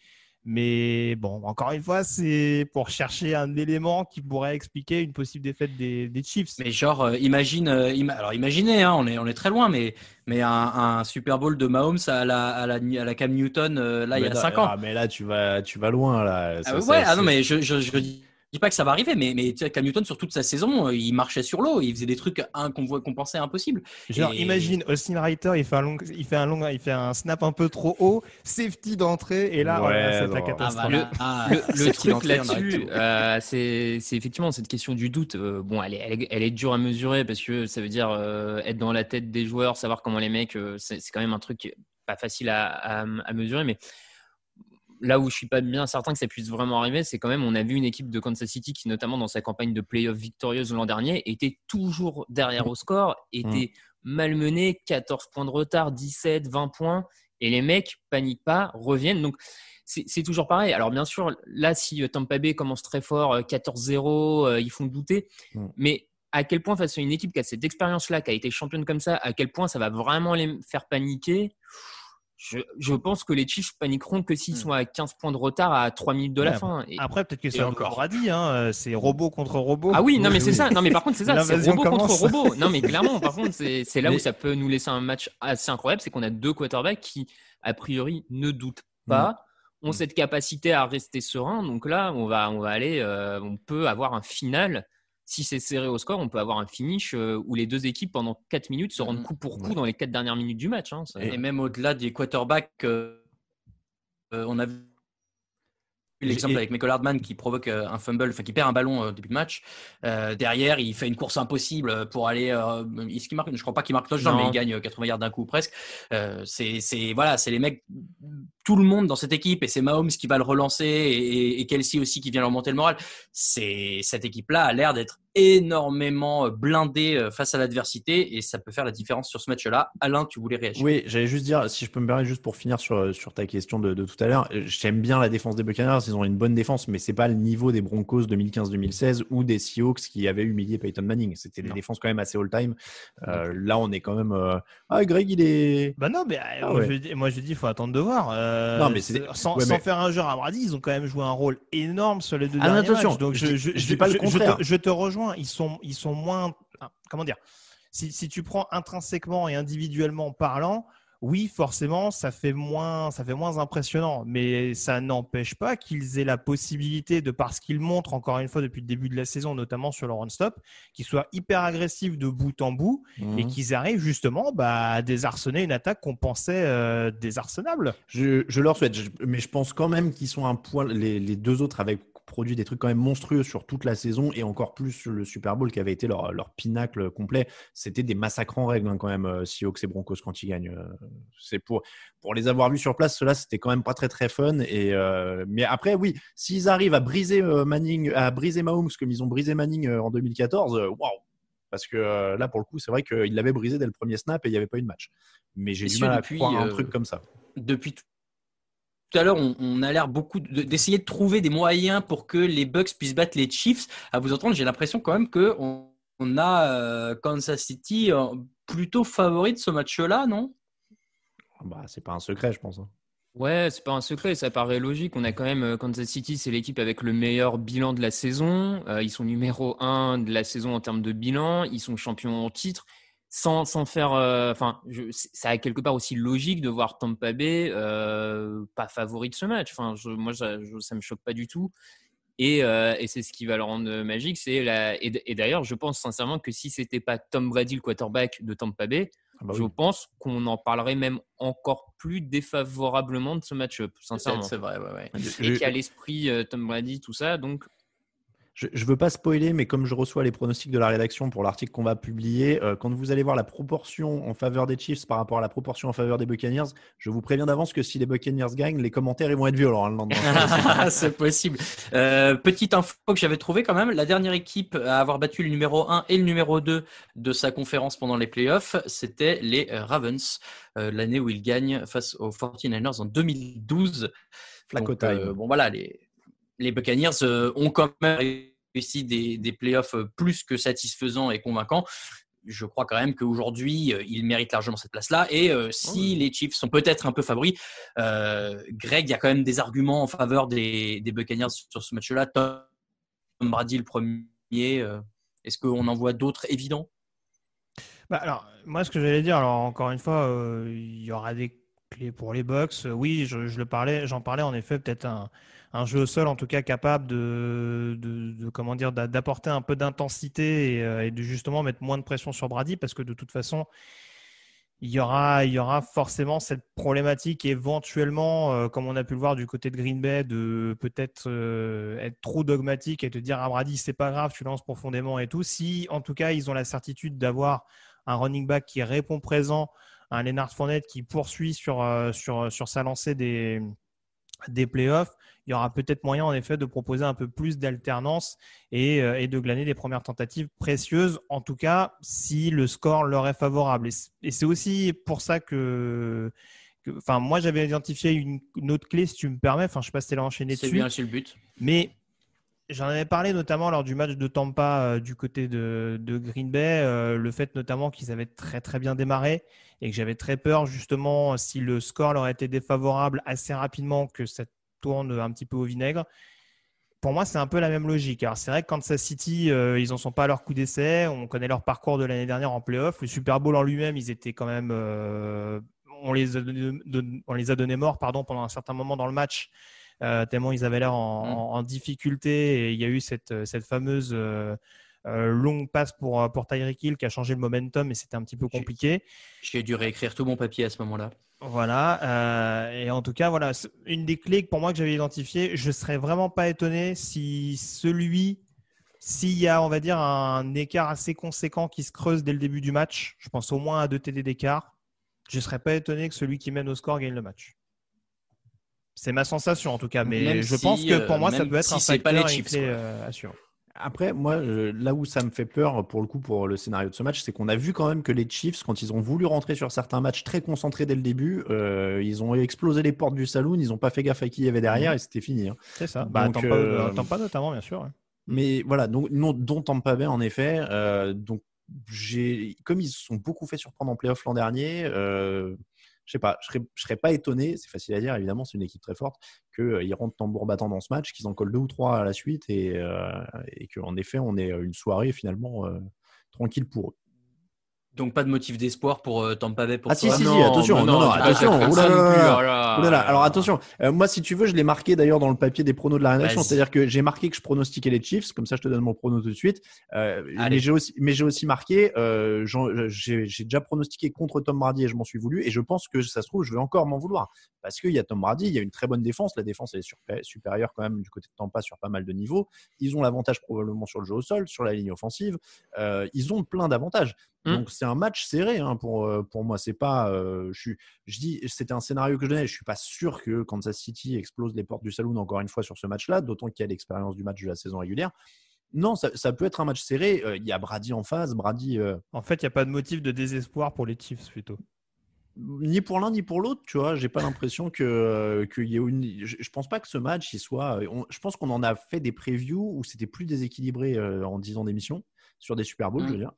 mais bon, encore une fois, c'est pour chercher un élément qui pourrait expliquer une possible défaite des, Chiefs. Mais genre, euh, imagine, euh, alors imaginez, hein, on, est, on est très loin, mais, mais un, Super Bowl de Mahomes à la, à la, Cam Newton, euh, là, il y a 5 ans. Ah, mais là, tu vas, tu vas loin, là. Ah ouais, ah non, mais je, je, je dis pas que ça va arriver, mais, mais Cam Newton, sur toute sa saison, euh, il marchait sur l'eau, il faisait des trucs qu'on qu pensait impossibles. Genre, imagine, Austin Reiter, il fait, un long, il, fait un long, il fait un snap un peu trop haut, safety d'entrée, et là, c'est la catastrophe. le, truc là-dessus, euh, c'est effectivement cette question du doute. Euh, bon, elle est, elle, est, dure à mesurer parce que ça veut dire être dans la tête des joueurs, savoir comment les mecs, c'est quand même un truc pas facile à, à mesurer, mais là où je suis pas bien certain que ça puisse vraiment arriver, c'est quand même on a vu une équipe de Kansas City qui, notamment dans sa campagne de playoff victorieuse l'an dernier, était toujours derrière mm. au score, était mm. malmenée, 14 points de retard, 17, 20 points, et les mecs paniquent pas, reviennent. Donc c'est toujours pareil. Alors bien sûr, là si euh, Tampa Bay commence très fort, 14-0, euh, euh, ils font douter, mm. mais à quel point face à une équipe qui a cette expérience-là, qui a été championne comme ça, à quel point ça va vraiment les faire paniquer je, pense que les Chiefs paniqueront que s'ils hmm. sont à 15 points de retard à 3 minutes de la fin. Et, après, peut-être que c'est encore dit. hein, euh, c'est robot contre robot. Ah oui, non, mais c'est ça. Non, mais par contre, c'est ça, c'est robot contre robot. Non, mais clairement, par contre, c'est là où ça peut nous laisser un match assez incroyable, c'est qu'on a deux quarterbacks qui, a priori, ne doutent pas, hmm. ont hmm. cette capacité à rester serein. Donc là, on va, on va aller, euh, on peut avoir un final si c'est serré au score, on peut avoir un finish euh, où les deux équipes, pendant 4 minutes, se rendent mm-hmm. coup pour coup dans les 4 dernières minutes du match. Hein, et, même au-delà des quarterbacks, euh, euh, on a vu l'exemple avec Michael Hardman qui provoque un fumble, enfin qui perd un ballon au début de match. derrière, il fait une course impossible pour aller. il marque Je crois pas qu'il marque touchdown, mais il gagne 80 yards d'un coup presque. c'est voilà, c'est les mecs tout le monde dans cette équipe et c'est Mahomes qui va le relancer et, et Kelsey aussi qui vient leur monter le moral. C'est cette équipe-là a l'air d'être énormément blindée euh, face à l'adversité et ça peut faire la différence sur ce match-là. Alain, tu voulais réagir Oui, j'allais juste dire, si je peux me permettre, juste pour finir sur, sur ta question de, tout à l'heure, j'aime bien la défense des Buccaneers, ils ont une bonne défense, mais c'est pas le niveau des Broncos 2015-2016 ou des Seahawks qui avaient humilié Peyton Manning. C'était des défenses quand même assez all-time. Euh, là, on est quand même. Euh, ah, Greg, il est. Bah non, mais ah moi, je, dis, moi je dis, faut attendre de voir. Euh, sans, faire un genre à Brady, ils ont quand même joué un rôle énorme sur les deux ah, derniers attention, Donc je, pas le Te, je, te, rejoins. Ils sont, ils sont moins. Ah, comment dire si tu prends intrinsèquement et individuellement parlant, oui, forcément, ça fait moins, ça fait moins impressionnant, mais ça n'empêche pas qu'ils aient la possibilité, de parce qu'ils montrent encore une fois depuis le début de la saison, notamment sur le run-stop, qu'ils soient hyper agressifs de bout en bout et mhm. qu'ils arrivent justement bah, à désarçonner une attaque qu'on pensait euh, désarçonnable. Je, leur souhaite, mais je pense quand même qu'ils sont un point… les deux autres avec produit des trucs quand même monstrueux sur toute la saison et encore plus le Super Bowl qui avait été leur, pinacle complet. C'était des massacres en règle hein, quand même, euh, si Hawks et Broncos quand ils gagnent. Euh, c'est pour, pour les avoir vus sur place, cela c'était quand même pas très très fun. Et, euh, mais après, oui, s'ils arrivent à briser Manning, à briser Mahomes comme ils ont brisé Manning en 2014, waouh! parce que là, pour le coup, c'est vrai qu'il l'avait brisé dès le premier snap et il n'y avait pas eu de match. Mais j'ai du mal à un truc comme ça. Depuis tout à l'heure, on, a l'air beaucoup d'essayer de, trouver des moyens pour que les Bucks puissent battre les Chiefs. À vous entendre, j'ai l'impression quand même que on, a euh, Kansas City euh, plutôt favori de ce match-là, non bah, C'est pas un secret, je pense. Hein. Ouais, c'est pas un secret, ça paraît logique. On a quand même euh, Kansas City, c'est l'équipe avec le meilleur bilan de la saison. ils sont numéro un de la saison en termes de bilan. Ils sont champions en titre sans, sans faire. Euh, enfin, ça a quelque part aussi logique de voir Tampa Bay euh, pas favori de ce match. Enfin, moi, ça je, ça me choque pas du tout. Et, euh, et c'est ce qui va le rendre magique. C'est la... Et, d'ailleurs, je pense sincèrement que si c'était pas Tom Brady, le quarterback de Tampa Bay, ah bah je pense qu'on en parlerait même encore plus défavorablement de ce match-up, sincèrement. C'est vrai, ouais, Et qu'il a l'esprit Tom Brady, tout ça. Donc, je ne veux pas spoiler, mais comme je reçois les pronostics de la rédaction pour l'article qu'on va publier, euh, quand vous allez voir la proportion en faveur des Chiefs par rapport à la proportion en faveur des Buccaneers, je vous préviens d'avance que si les Buccaneers gagnent, les commentaires ils vont être violents hein, C'est possible. Euh, petite info que j'avais trouvée quand même, la dernière équipe à avoir battu le numéro 1 et le numéro 2 de sa conférence pendant les playoffs, c'était les Ravens, euh, l'année où ils gagnent face aux 49ers en 2012. Flaco bon voilà, les les Buccaneers euh, ont quand même réussi des, des playoffs euh, plus que satisfaisants et convaincants je crois quand même qu'aujourd'hui, euh, ils méritent largement cette place-là. Et oh si les Chiefs sont peut-être un peu favoris, Greg, il y a quand même des arguments en faveur des, des Buccaneers sur ce match-là. Tom Brady le premier. Est-ce qu'on en voit d'autres évidents bah, Alors, moi, ce que j'allais dire, alors encore une fois, il y aura des clés pour les box. Oui, je le parlais, j'en parlais en effet peut-être un un jeu au sol en tout cas capable de, de, comment dire d'apporter un peu d'intensité euh, et, de justement mettre moins de pression sur Brady parce que de toute façon il y aura, il y aura forcément cette problématique éventuellement, euh, comme on a pu le voir du côté de Green Bay, de peut-être euh, être trop dogmatique et te dire à ah, Brady c'est pas grave, tu lances profondément et tout. Si en tout cas ils ont la certitude d'avoir un running back qui répond présent, un Lennart Fournette qui poursuit sur, sur, sur sa lancée des, des playoffs, il y aura peut-être moyen en effet de proposer un peu plus d'alternance euh, et, de glaner des premières tentatives précieuses, en tout cas si le score leur est favorable. Et c'est aussi pour ça que, enfin, moi j'avais identifié une, autre clé, si tu me permets, enfin, je ne sais pas si tu l'as enchaîné dessus. C'est bien, c'est le but. Mais J'en avais parlé notamment lors du match de Tampa euh, du côté de, Green Bay, euh, le fait notamment qu'ils avaient très très bien démarré et que j'avais très peur justement si le score leur était défavorable assez rapidement que ça tourne un petit peu au vinaigre. Pour moi, c'est un peu la même logique. Alors c'est vrai que Kansas City, euh, ils n'en sont pas à leur coup d'essai. On connaît leur parcours de l'année dernière en playoff. Le Super Bowl en lui-même, ils étaient quand même... on, les a on les a donnés morts pardon, pendant un certain moment dans le match. Euh, tellement ils avaient l'air mm. en, difficulté. Et il y a eu cette, euh, fameuse euh, longue passe pour, pour Tyreek Hill qui a changé le momentum et c'était un petit peu compliqué. J'ai dû réécrire tout mon papier à ce moment-là. Voilà, et en tout cas, voilà, une des clés pour moi que j'avais identifié je ne serais vraiment pas étonné si celui, s'il y a, on va dire, un écart assez conséquent qui se creuse dès le début du match, je pense au moins à deux TD d'écart, je ne serais pas étonné que celui qui mène au score gagne le match. C'est ma sensation en tout cas, mais je pense que pour euh, moi, ça doit être un facteur pas les Chiefs, Après, moi, là où ça me fait peur pour le coup pour le scénario de ce match, c'est qu'on a vu quand même que les Chiefs, quand ils ont voulu rentrer sur certains matchs très concentrés dès le début, euh, ils ont explosé les portes du saloon, ils n'ont pas fait gaffe à qui il y avait derrière mmh. et c'était fini. Hein. C'est ça. Bah, Tampa, euh, notamment, bien sûr. Mais voilà, donc non, dont Tampa Bay en effet. donc, j'ai, comme ils se sont beaucoup fait surprendre en playoff l'an dernier je sais pas, je serais, pas étonné, c'est facile à dire évidemment, c'est une équipe très forte, qu'ils rentrent tambour battant dans ce match, qu'ils en collent deux ou trois à la suite et, euh, et qu'en effet, on ait une soirée finalement euh, tranquille pour eux. Donc pas de motif d'espoir pour euh, Tampa Bay pour Ah si si, si attention bah non, non, attention oh alors attention euh, moi si tu veux je l'ai marqué d'ailleurs dans le papier des pronos de la rédaction c'est-à-dire que j'ai marqué que je pronostiquais les Chiefs comme ça je te donne mon prono tout de suite euh, mais j'ai aussi mais j'ai aussi marqué j'ai déjà pronostiqué contre Tom Brady et je m'en suis voulu et je pense que ça se trouve je vais encore m'en vouloir parce qu'il y a Tom Brady il y a une très bonne défense la défense elle est supérieure quand même du côté de Tampa sur pas mal de niveaux ils ont l'avantage probablement sur le jeu au sol sur la ligne offensive ils ont plein d'avantages Mmh. Donc c'est un match serré hein, pour, euh, pour moi. C'est pas, euh, je, je dis, c'était un scénario que je donnais. Je suis pas sûr que Kansas City explose les portes du saloon encore une fois sur ce match-là, d'autant qu'il y a l'expérience du match de la saison régulière. Non, ça, peut être un match serré. Euh, il y a Brady en face, Brady. En fait, il n'y a pas de motif de désespoir pour les Chiefs plutôt. Ni pour l'un ni pour l'autre, tu vois. J'ai pas l'impression que, y ait une. Je, pense pas que ce match il soit. je pense qu'on en a fait des previews où c'était plus déséquilibré en 10 ans d'émission sur des Super Bowls, mmh. je veux dire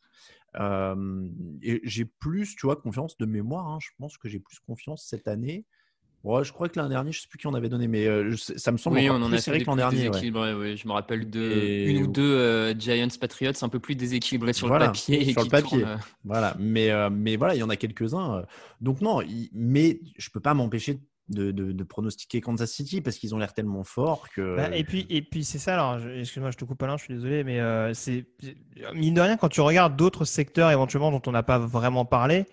et j'ai plus, tu vois, confiance de mémoire. Hein, je pense que j'ai plus confiance cette année. je crois que l'an dernier, je sais plus qui en avait donné, mais ça me semble oui, on en plus a que l'an dernier. je me rappelle de une ou deux Giants Patriots un peu plus déséquilibrés sur le papier. Sur le papier. Euh. voilà. Mais, mais voilà, il y en a quelques-uns. Donc non, mais je peux pas m'empêcher de de, pronostiquer Kansas City parce qu'ils ont l'air tellement forts que. Bah, et puis, et puis c'est ça. Alors, excuse-moi, je te coupe Alain, je suis désolé, mais euh, c'est mine de rien quand tu regardes d'autres secteurs éventuellement dont on n'a pas vraiment parlé.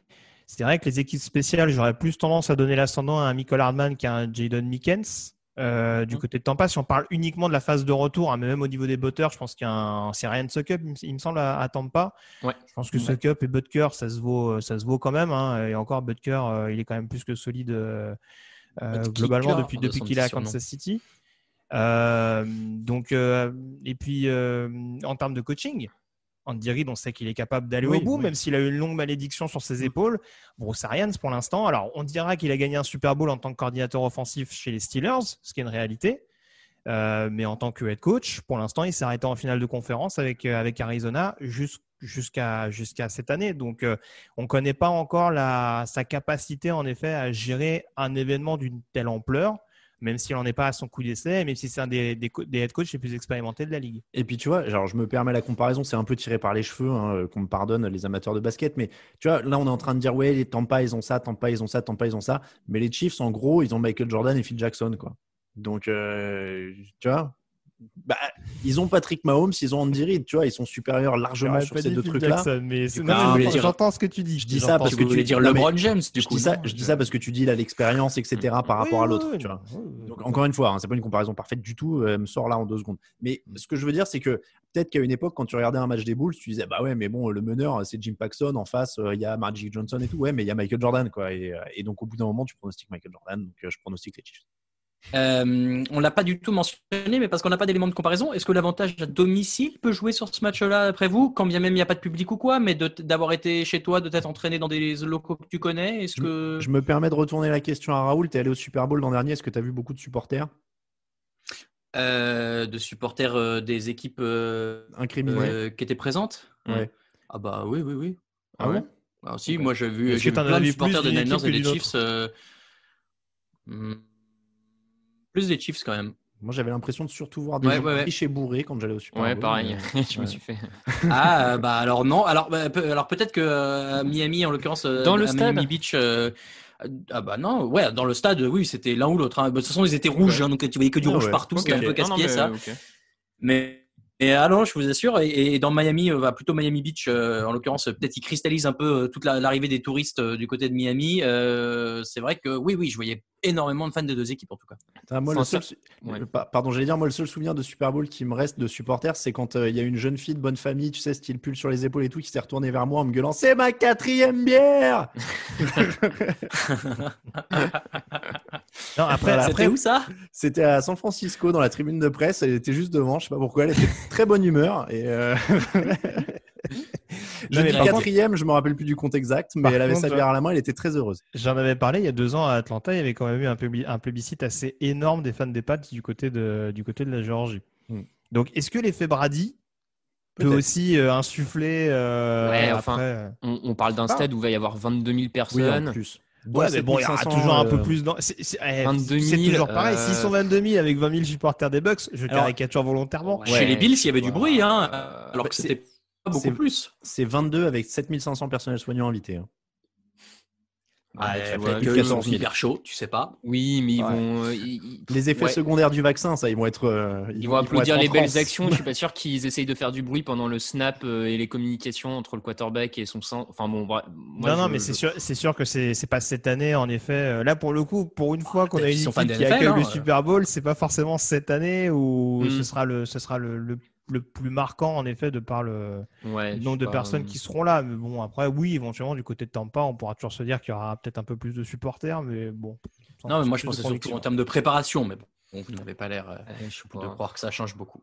C'est vrai que les équipes spéciales, j'aurais plus tendance à donner l'ascendant à un Michael Hardman qu'à un Jaden Mickens. Euh, du mmh. côté de Tampa, si on parle uniquement de la phase de retour, hein, mais même au niveau des botteurs, je pense qu'il y a un. Ryan Suckup, il me semble, à, Tampa. Je pense que ce Suckup et Butker, ça se vaut, euh, ça se vaut quand même. Hein, et encore, Butker, il est quand même plus que solide. Euh, globalement depuis, hein, depuis qu'il est à Kansas City. Euh, donc, euh, et puis en termes de coaching, Andy Reid, on sait qu'il est capable d'aller au bout, même s'il a eu une longue malédiction sur ses mm. épaules. Bruce Arians, pour l'instant, alors on dira qu'il a gagné un Super Bowl en tant que coordinateur offensif chez les Steelers, ce qui est une réalité. Euh, mais en tant que head coach, pour l'instant, il s'est arrêté en finale de conférence avec, euh, Arizona jusqu'à jusqu'à cette année. Donc, euh, on ne connaît pas encore sa capacité, en effet, à gérer un événement d'une telle ampleur, même s'il n'en est pas à son coup d'essai, même si c'est un des, head coachs les plus expérimentés de la ligue. Et puis, tu vois, genre, je me permets la comparaison, c'est un peu tiré par les cheveux, hein, qu'on me pardonne, les amateurs de basket, mais tu vois, là, on est en train de dire, ouais, les Tampa, ils ont ça, Tampa, ils ont ça, Tampa, ils ont ça, mais les Chiefs, en gros, ils ont Michael Jordan et Phil Jackson, quoi. Donc, euh, tu vois, bah, ils ont Patrick Mahomes, ils ont Andy Reid, tu vois, ils sont supérieurs largement sur ces deux trucs-là. j'entends ce que tu dis. Je dis ça parce que, tu voulais dire LeBron James, du coup. Je dis, ça, parce que tu dis l'expérience, etc. par rapport à l'autre. Donc encore une fois, hein, c'est pas une comparaison parfaite du tout. Euh, elle me sort là en deux secondes. Mais mm. ce que je veux dire, c'est que peut-être qu'à une époque, quand tu regardais un match des Bulls, tu disais bah ouais, mais bon, le meneur c'est Jim Paxson en face, euh, il y a Magic Johnson et tout. Ouais, mais il y a Michael Jordan quoi. Et, et donc au bout d'un moment, tu pronostiques Michael Jordan. Donc je pronostique les Chiefs. Euh, on ne l'a pas du tout mentionné, mais parce qu'on n'a pas d'éléments de comparaison, est-ce que l'avantage à domicile peut jouer sur ce match-là, après vous, quand bien même il n'y a pas de public ou quoi, mais d'avoir été chez toi, de t'être entraîné dans des locaux que tu connais est-ce que... je, me permets de retourner la question à Raoul. Tu es allé au Super Bowl l'an dernier, est-ce que tu as vu beaucoup de supporters euh, De supporters euh, des équipes incriminées qui étaient présentes Ah bah oui, oui, oui. Ah, ouais, ah moi j'ai vu, plein de supporters des et des Chiefs. Plus des Chiefs quand même. Moi, j'avais l'impression de surtout voir des ouais, gens bourrés quand j'allais au Super Ouais, pareil. Euh, je me suis fait. ah, euh, bah alors non. Alors, bah, alors peut-être que euh, Miami, en l'occurrence, dans le stade. Miami Beach. Ah bah non, ouais, dans le stade, oui, c'était l'un ou l'autre. Hein. Bah, de toute façon, ils étaient rouges, hein, donc tu voyais que du rouge partout, c'était un peu casse ça. Mais hein. Et alors, ah je vous assure. Et, dans Miami, euh, plutôt Miami Beach, euh, en l'occurrence, peut-être il cristallise un peu euh, toute l'arrivée des touristes du côté de Miami. c'est vrai que oui, oui, je voyais énormément de fans des deux équipes en tout cas. Pardon, j'allais dire, moi, le seul souvenir de Super Bowl qui me reste de supporter, c'est quand il y a une jeune fille de bonne famille, tu sais, style pull sur les épaules et tout, qui s'est retournée vers moi en me gueulant C'est ma quatrième bière après, c'était où ça C'était à San Francisco, dans la tribune de presse. Elle était juste devant, je sais pas pourquoi. Elle était très bonne humeur. Et euh, je ne quatrième, je me rappelle plus du compte exact, mais elle avait sa bière à la main. Elle était très heureuse. J'en avais parlé il y a deux ans à Atlanta. Il y avait quand même eu un, un assez énorme des fans des Pats du côté de, du côté de la Géorgie. Hmm. Donc, est-ce que l'effet Brady peut, aussi euh, insuffler euh, on, on, parle d'un ah. stade où il va y avoir 22 000 personnes. en plus. Ouais, mais bon, il y aura toujours un peu euh, plus. Dans... C'est eh, toujours pareil. S'ils sont 22 000 avec 20 000 supporters des Bucks, je caricature volontairement. Chez les Bills, il y avait du bruit, hein, bah, alors que c'était pas beaucoup plus. C'est 22 avec 7500 personnels soignants invités. Hein. Ah, sont hyper chauds, tu sais pas. Oui, mais ils vont. Euh, les effets secondaires du vaccin, ça, ils vont être. Euh, ils, vont applaudir les belles actions. Je suis pas sûr qu'ils essayent de faire du bruit pendant le snap euh, et les communications entre le quarterback et son sang. Enfin bon, Non, non, mais c'est sûr, c'est sûr que c'est, pas cette année, en effet. Là, pour le coup, pour une fois ah, qu'on a une équipe qui accueille le hein. Super Bowl, c'est pas forcément cette année où ce hmm. sera le, ce sera le le plus marquant en effet de par le, nombre de personnes qui seront là. Mais bon, après, oui, éventuellement du côté de Tampa, on pourra toujours se dire qu'il y aura peut-être un peu plus de supporters, mais bon. Non, mais moi je pensais surtout en termes de préparation, mais bon, vous n'avez pas l'air euh, de croire que ça change beaucoup.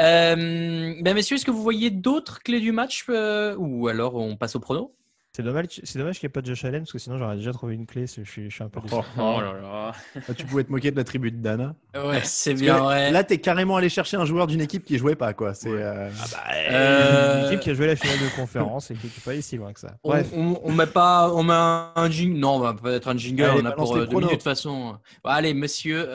Euh, ben messieurs, est-ce que vous voyez d'autres clés du match euh, ou alors on passe au prono c'est dommage, c'est dommage qu'il n'y ait pas de Josh Allen parce que sinon j'aurais déjà trouvé une clé. Je suis, je suis un peu oh, oh ah, tu pouvais te moquer de la tribu de Dana. Ouais, c'est bien vrai. Là, t'es carrément allé chercher un joueur d'une équipe qui jouait pas quoi. C'est euh, ah bah, euh, une équipe qui a joué la finale de conférence et qui est pas si loin que ça. Bref. On, met pas, on met un, jingle. Non, on va peut-être un jingle. on a pour euh, deux minutes de toute façon. Bah, allez, monsieur,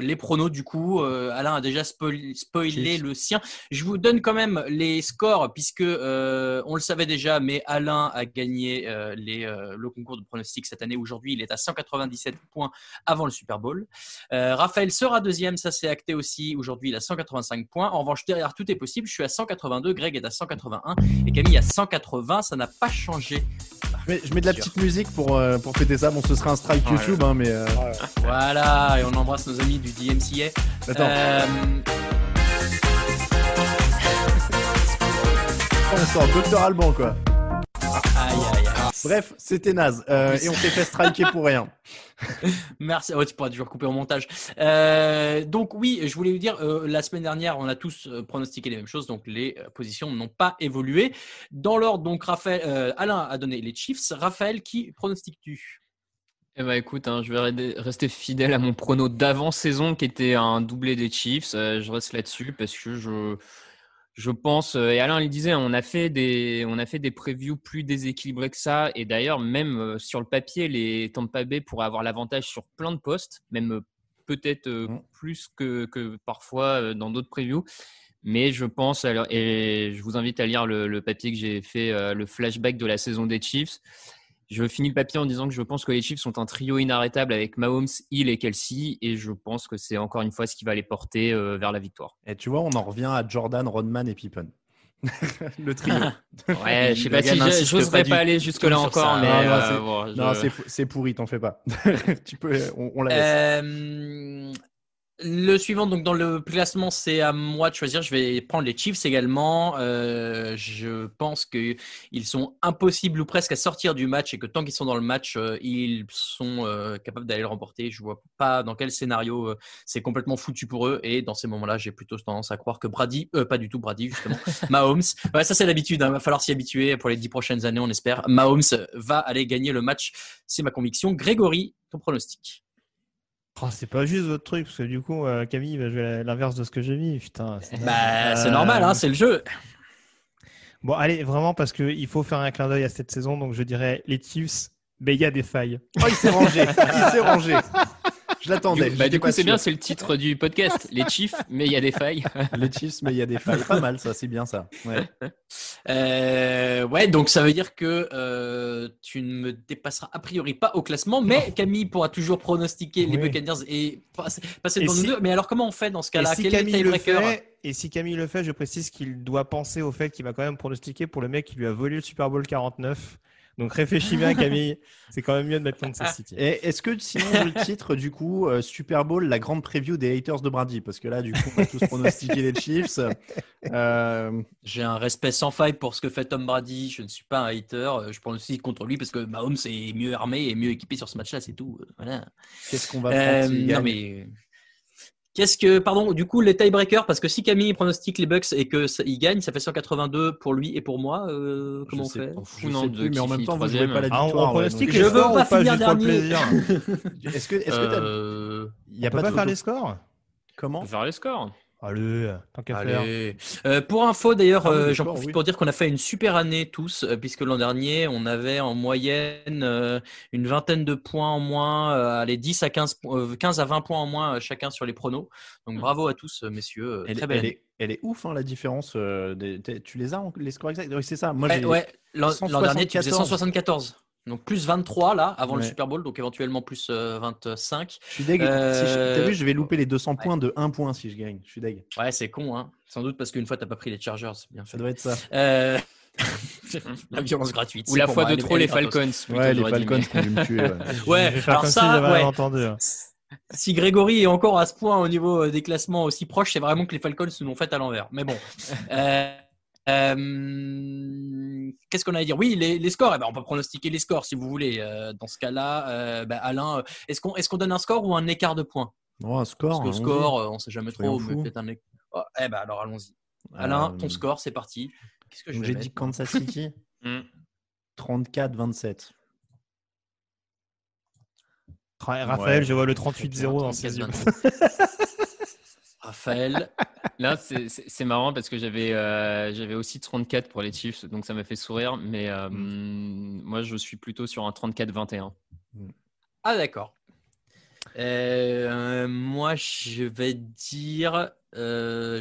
les pronos du coup. Alain a déjà spoilé le sien. Je vous donne quand même les scores puisque on le savait déjà, mais Alain a gagné euh, les, euh, le concours de pronostics cette année. Aujourd'hui, il est à 197 points avant le Super Bowl. Euh, Raphaël sera deuxième, ça s'est acté aussi. Aujourd'hui, il a 185 points. En revanche, derrière, tout est possible. Je suis à 182, Greg est à 181 et Camille à 180. Ça n'a pas changé je mets de la petite musique pour, pour fêter ça. Bon, ce sera un strike YouTube, hein, mais. Voilà, et on embrasse nos amis du DMCA. Attends. On sort Docteur Alban, quoi. Bref, c'était naze. Euh, et on s'est fait striker pour rien. Merci. Oh, tu pourras toujours couper au montage. Euh, donc oui, je voulais vous dire, euh, la semaine dernière, on a tous pronostiqué les mêmes choses, donc les positions n'ont pas évolué. Dans l'ordre, donc Raphaël, Alain a donné les Chiefs. Raphaël, qui pronostiques-tu eh ben écoute, hein, je vais rester fidèle à mon prono d'avant-saison qui était un doublé des Chiefs. je reste là-dessus parce que je, je pense, euh, et Alain le disait, on a fait des, on a fait des previews plus déséquilibrés que ça. Et d'ailleurs, même euh, sur le papier, les Tampa Bay pourraient avoir l'avantage sur plein de postes, même euh, peut-être mm. plus que, parfois dans d'autres previews. Mais je pense, alors, et je vous invite à lire le papier que j'ai fait, le flashback de la saison des Chiefs. Je finis le papier en disant que je pense que les Chiefs sont un trio inarrêtable avec Mahomes, Hill et Kelsey, et je pense que c'est encore une fois ce qui va les porter euh, vers la victoire. Et tu vois, on en revient à Jordan, Rodman et Pippen. le trio. ouais, je sais pas si j'oserais pas, pas, aller jusque là encore, mais non, euh, c'est pourri, t'en fais pas. tu peux, on, la laisse. Euh, le suivant, donc dans le classement, c'est à moi de choisir. Je vais prendre les Chiefs également. Euh, je pense qu'ils sont impossibles ou presque à sortir du match et que tant qu'ils sont dans le match, euh, ils sont euh, capables d'aller le remporter. Je vois pas dans quel scénario c'est complètement foutu pour eux. Et dans ces moments-là, j'ai plutôt tendance à croire que Brady, pas du tout Brady justement, Mahomes. ça c'est l'habitude. Il hein. va falloir s'y habituer pour les dix prochaines années, on espère. Mahomes va aller gagner le match. C'est ma conviction. Grégory, ton pronostic Oh, c'est pas juste votre truc, parce que du coup, euh, Camille va jouer l'inverse de ce que j'ai mis. Putain, c'est bah, c'est euh, normal, hein, c'est le jeu. Bon, allez, vraiment, parce qu'il faut faire un clin d'œil à cette saison, donc je dirais les Chiefs, mais il y a des failles. Oh, il s'est rangé, il s'est rangé. Je l'attendais. Du, bah, du coup, c'est bien, c'est le titre du podcast. Les Chiefs, mais il y a des failles. Les Chiefs, mais il y a des failles. Pas mal, ça, c'est bien ça. Ouais. Euh, ouais, donc ça veut dire que euh, tu ne me dépasseras a priori pas au classement, mais Camille pourra toujours pronostiquer les Buccaneers et passer, passer deux. Mais alors, comment on fait dans ce cas-là le Et si Camille le fait, je précise qu'il doit penser au fait qu'il va quand même pronostiquer pour le mec qui lui a volé le Super Bowl 49. Donc réfléchis bien, Camille. C'est quand même mieux de mettre Kansas City. Et est-ce que sinon le titre du coup euh, Super Bowl, la grande preview des haters de Brady Parce que là, du coup, on va tous pronostiquer les Chiefs. Euh, J'ai un respect sans faille pour ce que fait Tom Brady. Je ne suis pas un hater. Euh, je aussi contre lui parce que Mahomes est mieux armé et mieux équipé sur ce match-là, c'est tout. Voilà. Qu'est-ce qu'on va faire Non mais Qu'est-ce que, pardon, du coup, les tiebreakers, parce que si Camille pronostique les Bucks et qu'il gagne, ça fait 182 pour lui et pour moi. Euh, comment on fait fou, non, plus, Mais en même temps, vous n'avez pas la hein. victoire. Ah, on pronostique je veux pas finir dernier. Euh, est-ce que, est-ce que Il n'y euh, a pas, de faire les scores Comment Faire les scores Allez, tant qu'à faire. Euh, pour info, d'ailleurs, ah euh, j'en profite pour dire qu'on a fait une super année tous, euh, puisque l'an dernier, on avait en moyenne une vingtaine de points en moins, allez, 10 à 15, 15 à 20 points en moins chacun sur les pronos. Donc bravo à tous, messieurs. Elle, Très belle elle Est, ouf, hein, la différence. tu les as, les scores exacts Oui, c'est ça. Moi, l'an dernier, tu faisais 174. Donc plus 23 là avant le Super Bowl, donc éventuellement plus 25. Euh, je suis T'as euh, vu, je vais louper les 200 points de 1 point si je gagne. Je suis deg. Ouais, c'est con, hein. Sans doute parce qu'une fois t'as pas pris les Chargers, bien Ça doit être ça. Euh, la violence gratuite. Ou la fois de trop les Falcons. Ouais, les Falcons qui me tuer. Ouais, alors ça, si hein. si Grégory est encore à ce point au niveau des classements aussi proches, c'est vraiment que les Falcons se sont fait à l'envers. Mais bon. euh, qu'est-ce qu'on a à dire Oui, les, scores. Eh ben, on peut pronostiquer les scores si vous voulez. Euh, dans ce cas-là, euh, ben, Alain, euh, est-ce qu'on donne un score ou un écart de points oh, Un score. Parce que score, on ne sait jamais trop. Oh, eh ben, alors allons-y. Alain, ton score, c'est parti. Qu'est-ce que je J'ai dit Kansas City. 34-27. Mm. Raphaël, je vois le 38-0 dans ses yeux. Raphaël. Là, c'est marrant parce que j'avais euh, aussi 34 pour les chiffres. donc ça m'a fait sourire. Mais euh, mm. moi, je suis plutôt sur un 34-21. Mm. Ah, d'accord. Euh, moi, je vais dire euh,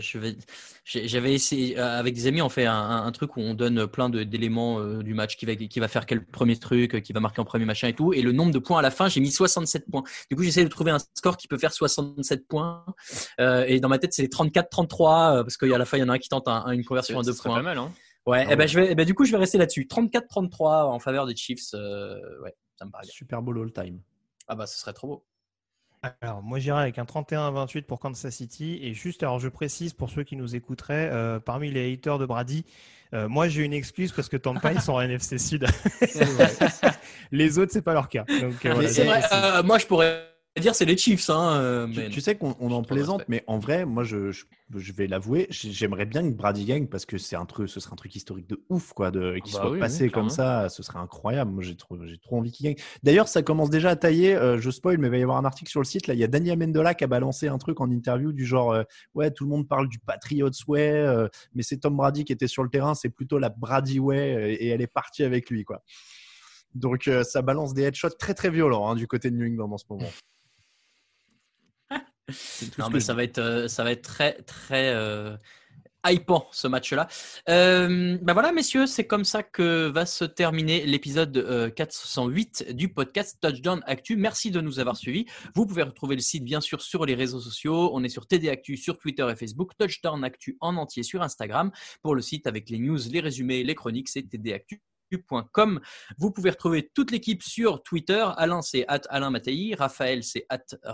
j'avais essayé euh, avec des amis, on fait un, truc où on donne plein d'éléments euh, du match qui va, qui va faire quel premier truc, qui va marquer en premier machin et tout. Et le nombre de points à la fin, j'ai mis 67 points. Du coup, j'essaie de trouver un score qui peut faire 67 points. et dans ma tête, c'est 34-33 parce qu'à la fin, il y en a un qui tente une conversion à deux points. Pas mal, hein ouais. Ah et eh ben, je vais, eh ben, du coup, je vais rester là-dessus. 34-33 en faveur des Chiefs. ouais, ça me paraît bien. Super beau all time. Ah bah, ce serait trop beau. Alors, moi, j'irai avec un 31-28 pour Kansas City. Et juste, alors, je précise pour ceux qui nous écouteraient, euh, parmi les haters de Brady, euh, moi, j'ai une excuse parce que Tampa, ils sont en NFC Sud. les autres, c'est pas leur cas. Donc, euh, moi, je pourrais à dire, c'est les Chiefs. Hein, euh, mais tu, sais qu'on en plaisante, mais en vrai, moi, je, je, vais l'avouer, j'aimerais bien que Brady gagne parce que c'est un truc, ce serait un truc historique de ouf, quoi, de ah qu'il bah soit passé comme ça, ce serait incroyable. Moi, j'ai trop, j'ai trop envie qu'il gagne. D'ailleurs, ça commence déjà à tailler. Euh, je spoil, mais il va y avoir un article sur le site. Là, il y a Daniel Mendola qui a balancé un truc en interview du genre, euh, ouais, tout le monde parle du Patriots way, mais c'est Tom Brady qui était sur le terrain, c'est plutôt la Brady way, et elle est partie avec lui, quoi. Donc ça balance des headshots très très violents hein, du côté de New England en ce moment non, mais ça va être, euh, ça va être très, très euh, hypant ce match-là. ben voilà, messieurs, c'est comme ça que va se terminer l'épisode 408 du podcast Touchdown Actu. Merci de nous avoir suivis. Vous pouvez retrouver le site, bien sûr, sur les réseaux sociaux. On est sur TD Actu, sur Twitter et Facebook. Touchdown Actu en entier sur Instagram. Pour le site, avec les news, les résumés, les chroniques, c'est TD Actu com Vous pouvez retrouver toute l'équipe sur Twitter. Alain, c'est at Alain Mattei. Raphaël, c'est at euh,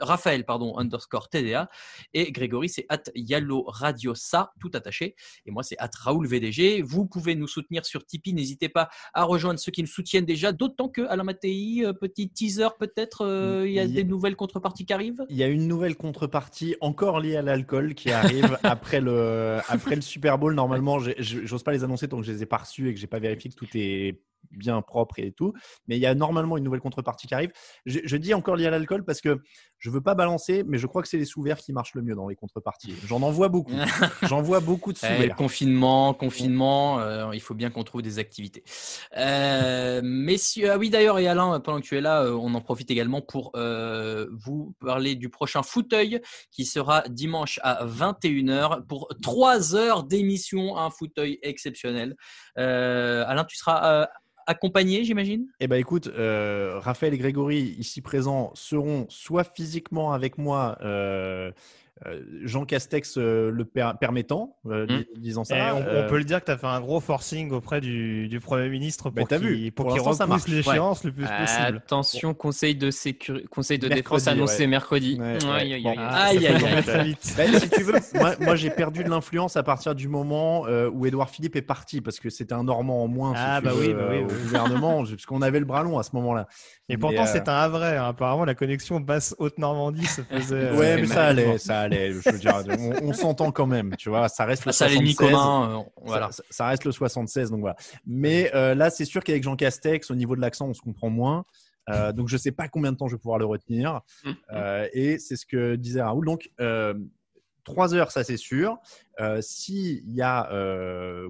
Raphaël, pardon, underscore TDA. Et Grégory, c'est at Yallo Radio ça, tout attaché. Et moi, c'est at Raoul VDG. Vous pouvez nous soutenir sur Tipeee. N'hésitez pas à rejoindre ceux qui nous soutiennent déjà. D'autant que Alain Mattei, euh, petit teaser peut-être, euh, il y a des nouvelles contreparties qui arrivent Il y a une nouvelle contrepartie encore liée à l'alcool qui arrive après, le, après le Super Bowl. Normalement, j'ose pas les annoncer tant que je les ai pas reçus et que j'ai pas vérifié tout est bien propre et tout. Mais il y a normalement une nouvelle contrepartie qui arrive. Je, dis encore lié à l'alcool parce que je veux pas balancer, mais je crois que c'est les sous verts qui marchent le mieux dans les contreparties. J'en envoie beaucoup. J'en vois beaucoup de sous verts. confinement, confinement. Euh, il faut bien qu'on trouve des activités. Euh, messieurs, ah oui d'ailleurs et Alain, pendant que tu es là, euh, on en profite également pour euh, vous parler du prochain fauteuil qui sera dimanche à 21h pour trois heures d'émission, un fauteuil exceptionnel. Alain, tu seras Accompagné, j'imagine Eh bien, écoute, euh, Raphaël et Grégory, ici présents, seront soit physiquement avec moi euh, euh, Jean Castex euh, le permettant, euh, hmm. disons disant ça. Eh, on, peut le dire que tu as fait un gros forcing auprès du, Premier ministre pour qu'il qu repousse l'échéance le plus bah, possible. Attention, conseil de, sécurité, conseil de défense annoncé mercredi. si tu veux, moi, j'ai perdu de l'influence à partir du moment où Édouard Philippe est parti, parce que c'était un Normand en moins ah, bah, bah oui, au gouvernement, parce qu'on avait le bras long à ce moment-là. Et pourtant, c'est un vrai. Hein. Apparemment, la connexion basse-haute-Normandie se faisait. ouais, mais ça allait, ça allait je on, s'entend quand même, tu vois. Ça reste le 76. Ah, euh, ça, reste le 76, donc voilà. Mais euh, là, c'est sûr qu'avec Jean Castex, au niveau de l'accent, on se comprend moins. Euh, donc, je ne sais pas combien de temps je vais pouvoir le retenir. Mmh. et c'est ce que disait Raoul. Donc, 3 heures, ça c'est sûr. Euh, s'il n'y a, euh,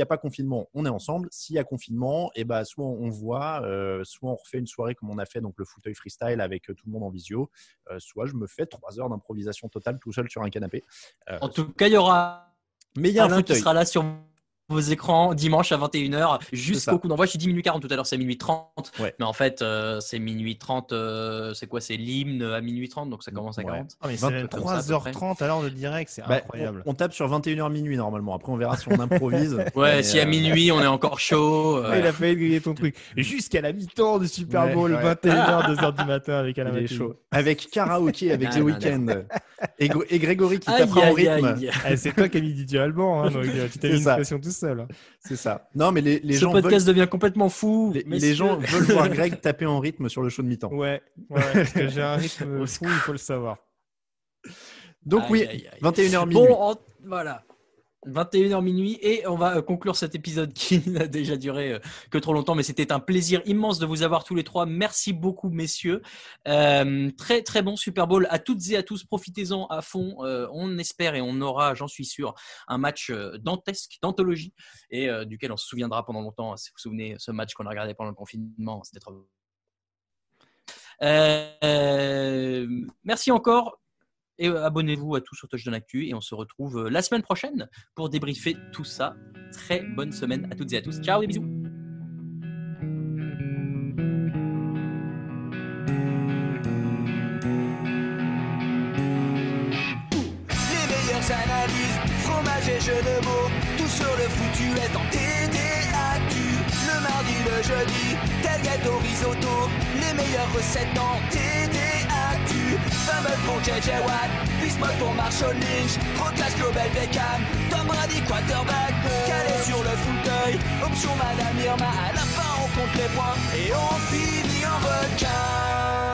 a, pas confinement, on est ensemble. S'il y a confinement, et eh ben soit on voit, euh, soit on refait une soirée comme on a fait, donc le fauteuil freestyle avec euh, tout le monde en visio, soit je me fais 3 heures d'improvisation totale tout seul sur un canapé. en tout cas, il y aura mais il y a un qui sera là sur vos écrans dimanche à 21h jusqu'au coup d'envoi. Je suis 10 minutes 40 tout à l'heure, c'est minuit 30. Ouais. Mais en fait, euh, c'est minuit 30. Euh, c'est quoi C'est l'hymne à minuit 30, donc ça commence à 40. 23h30 à le de direct, c'est bah, incroyable. On, tape sur 21h minuit normalement. Après, on verra si on improvise. ouais, si à euh, minuit on est encore chaud. Il a failli griller ton truc. Jusqu'à la mi-temps du Super Bowl, 21h, 2h du matin avec Alain chaud. Avec karaoké, avec ah, The Weeknd. Et, Grégory qui tapera au rythme. Eh, c'est toi qui as mis Didier Allemand. Hein, tu t'es mis une pression tout seul. Hein. C'est ça. Non, mais les, gens. le podcast devient complètement fou. Les, gens veulent voir Greg taper en rythme sur le show de mi-temps. Ouais, parce que j'ai un rythme fou, il faut le savoir. Donc, oui, 21h Bon, voilà. 21h minuit et on va euh, conclure cet épisode qui n'a déjà duré euh, que trop longtemps mais c'était un plaisir immense de vous avoir tous les trois merci beaucoup messieurs euh, très très bon Super Bowl à toutes et à tous profitez-en à fond on espère et on aura j'en suis sûr un match dantesque d'anthologie et duquel on se souviendra pendant longtemps si vous vous souvenez ce match qu'on a regardé pendant le confinement c'était trop euh, merci encore. Et euh, abonnez-vous à tout sur de Actu. Et on se retrouve euh, la semaine prochaine pour débriefer tout ça. Très bonne semaine à toutes et à tous. Ciao et bisous. Les meilleures analyses, et jeu de mots, tout sur le foutu est en TDAQ. Le mardi, le jeudi, tel gâteau risotto, les meilleures recettes en TDAQ fameux pour JJ Watt Bismuth pour Marshall Lynch Rocklash Global Beckham Tom Brady quarterback Calé sur le fauteuil Option Madame Irma À la fin on compte les points Et on finit en requin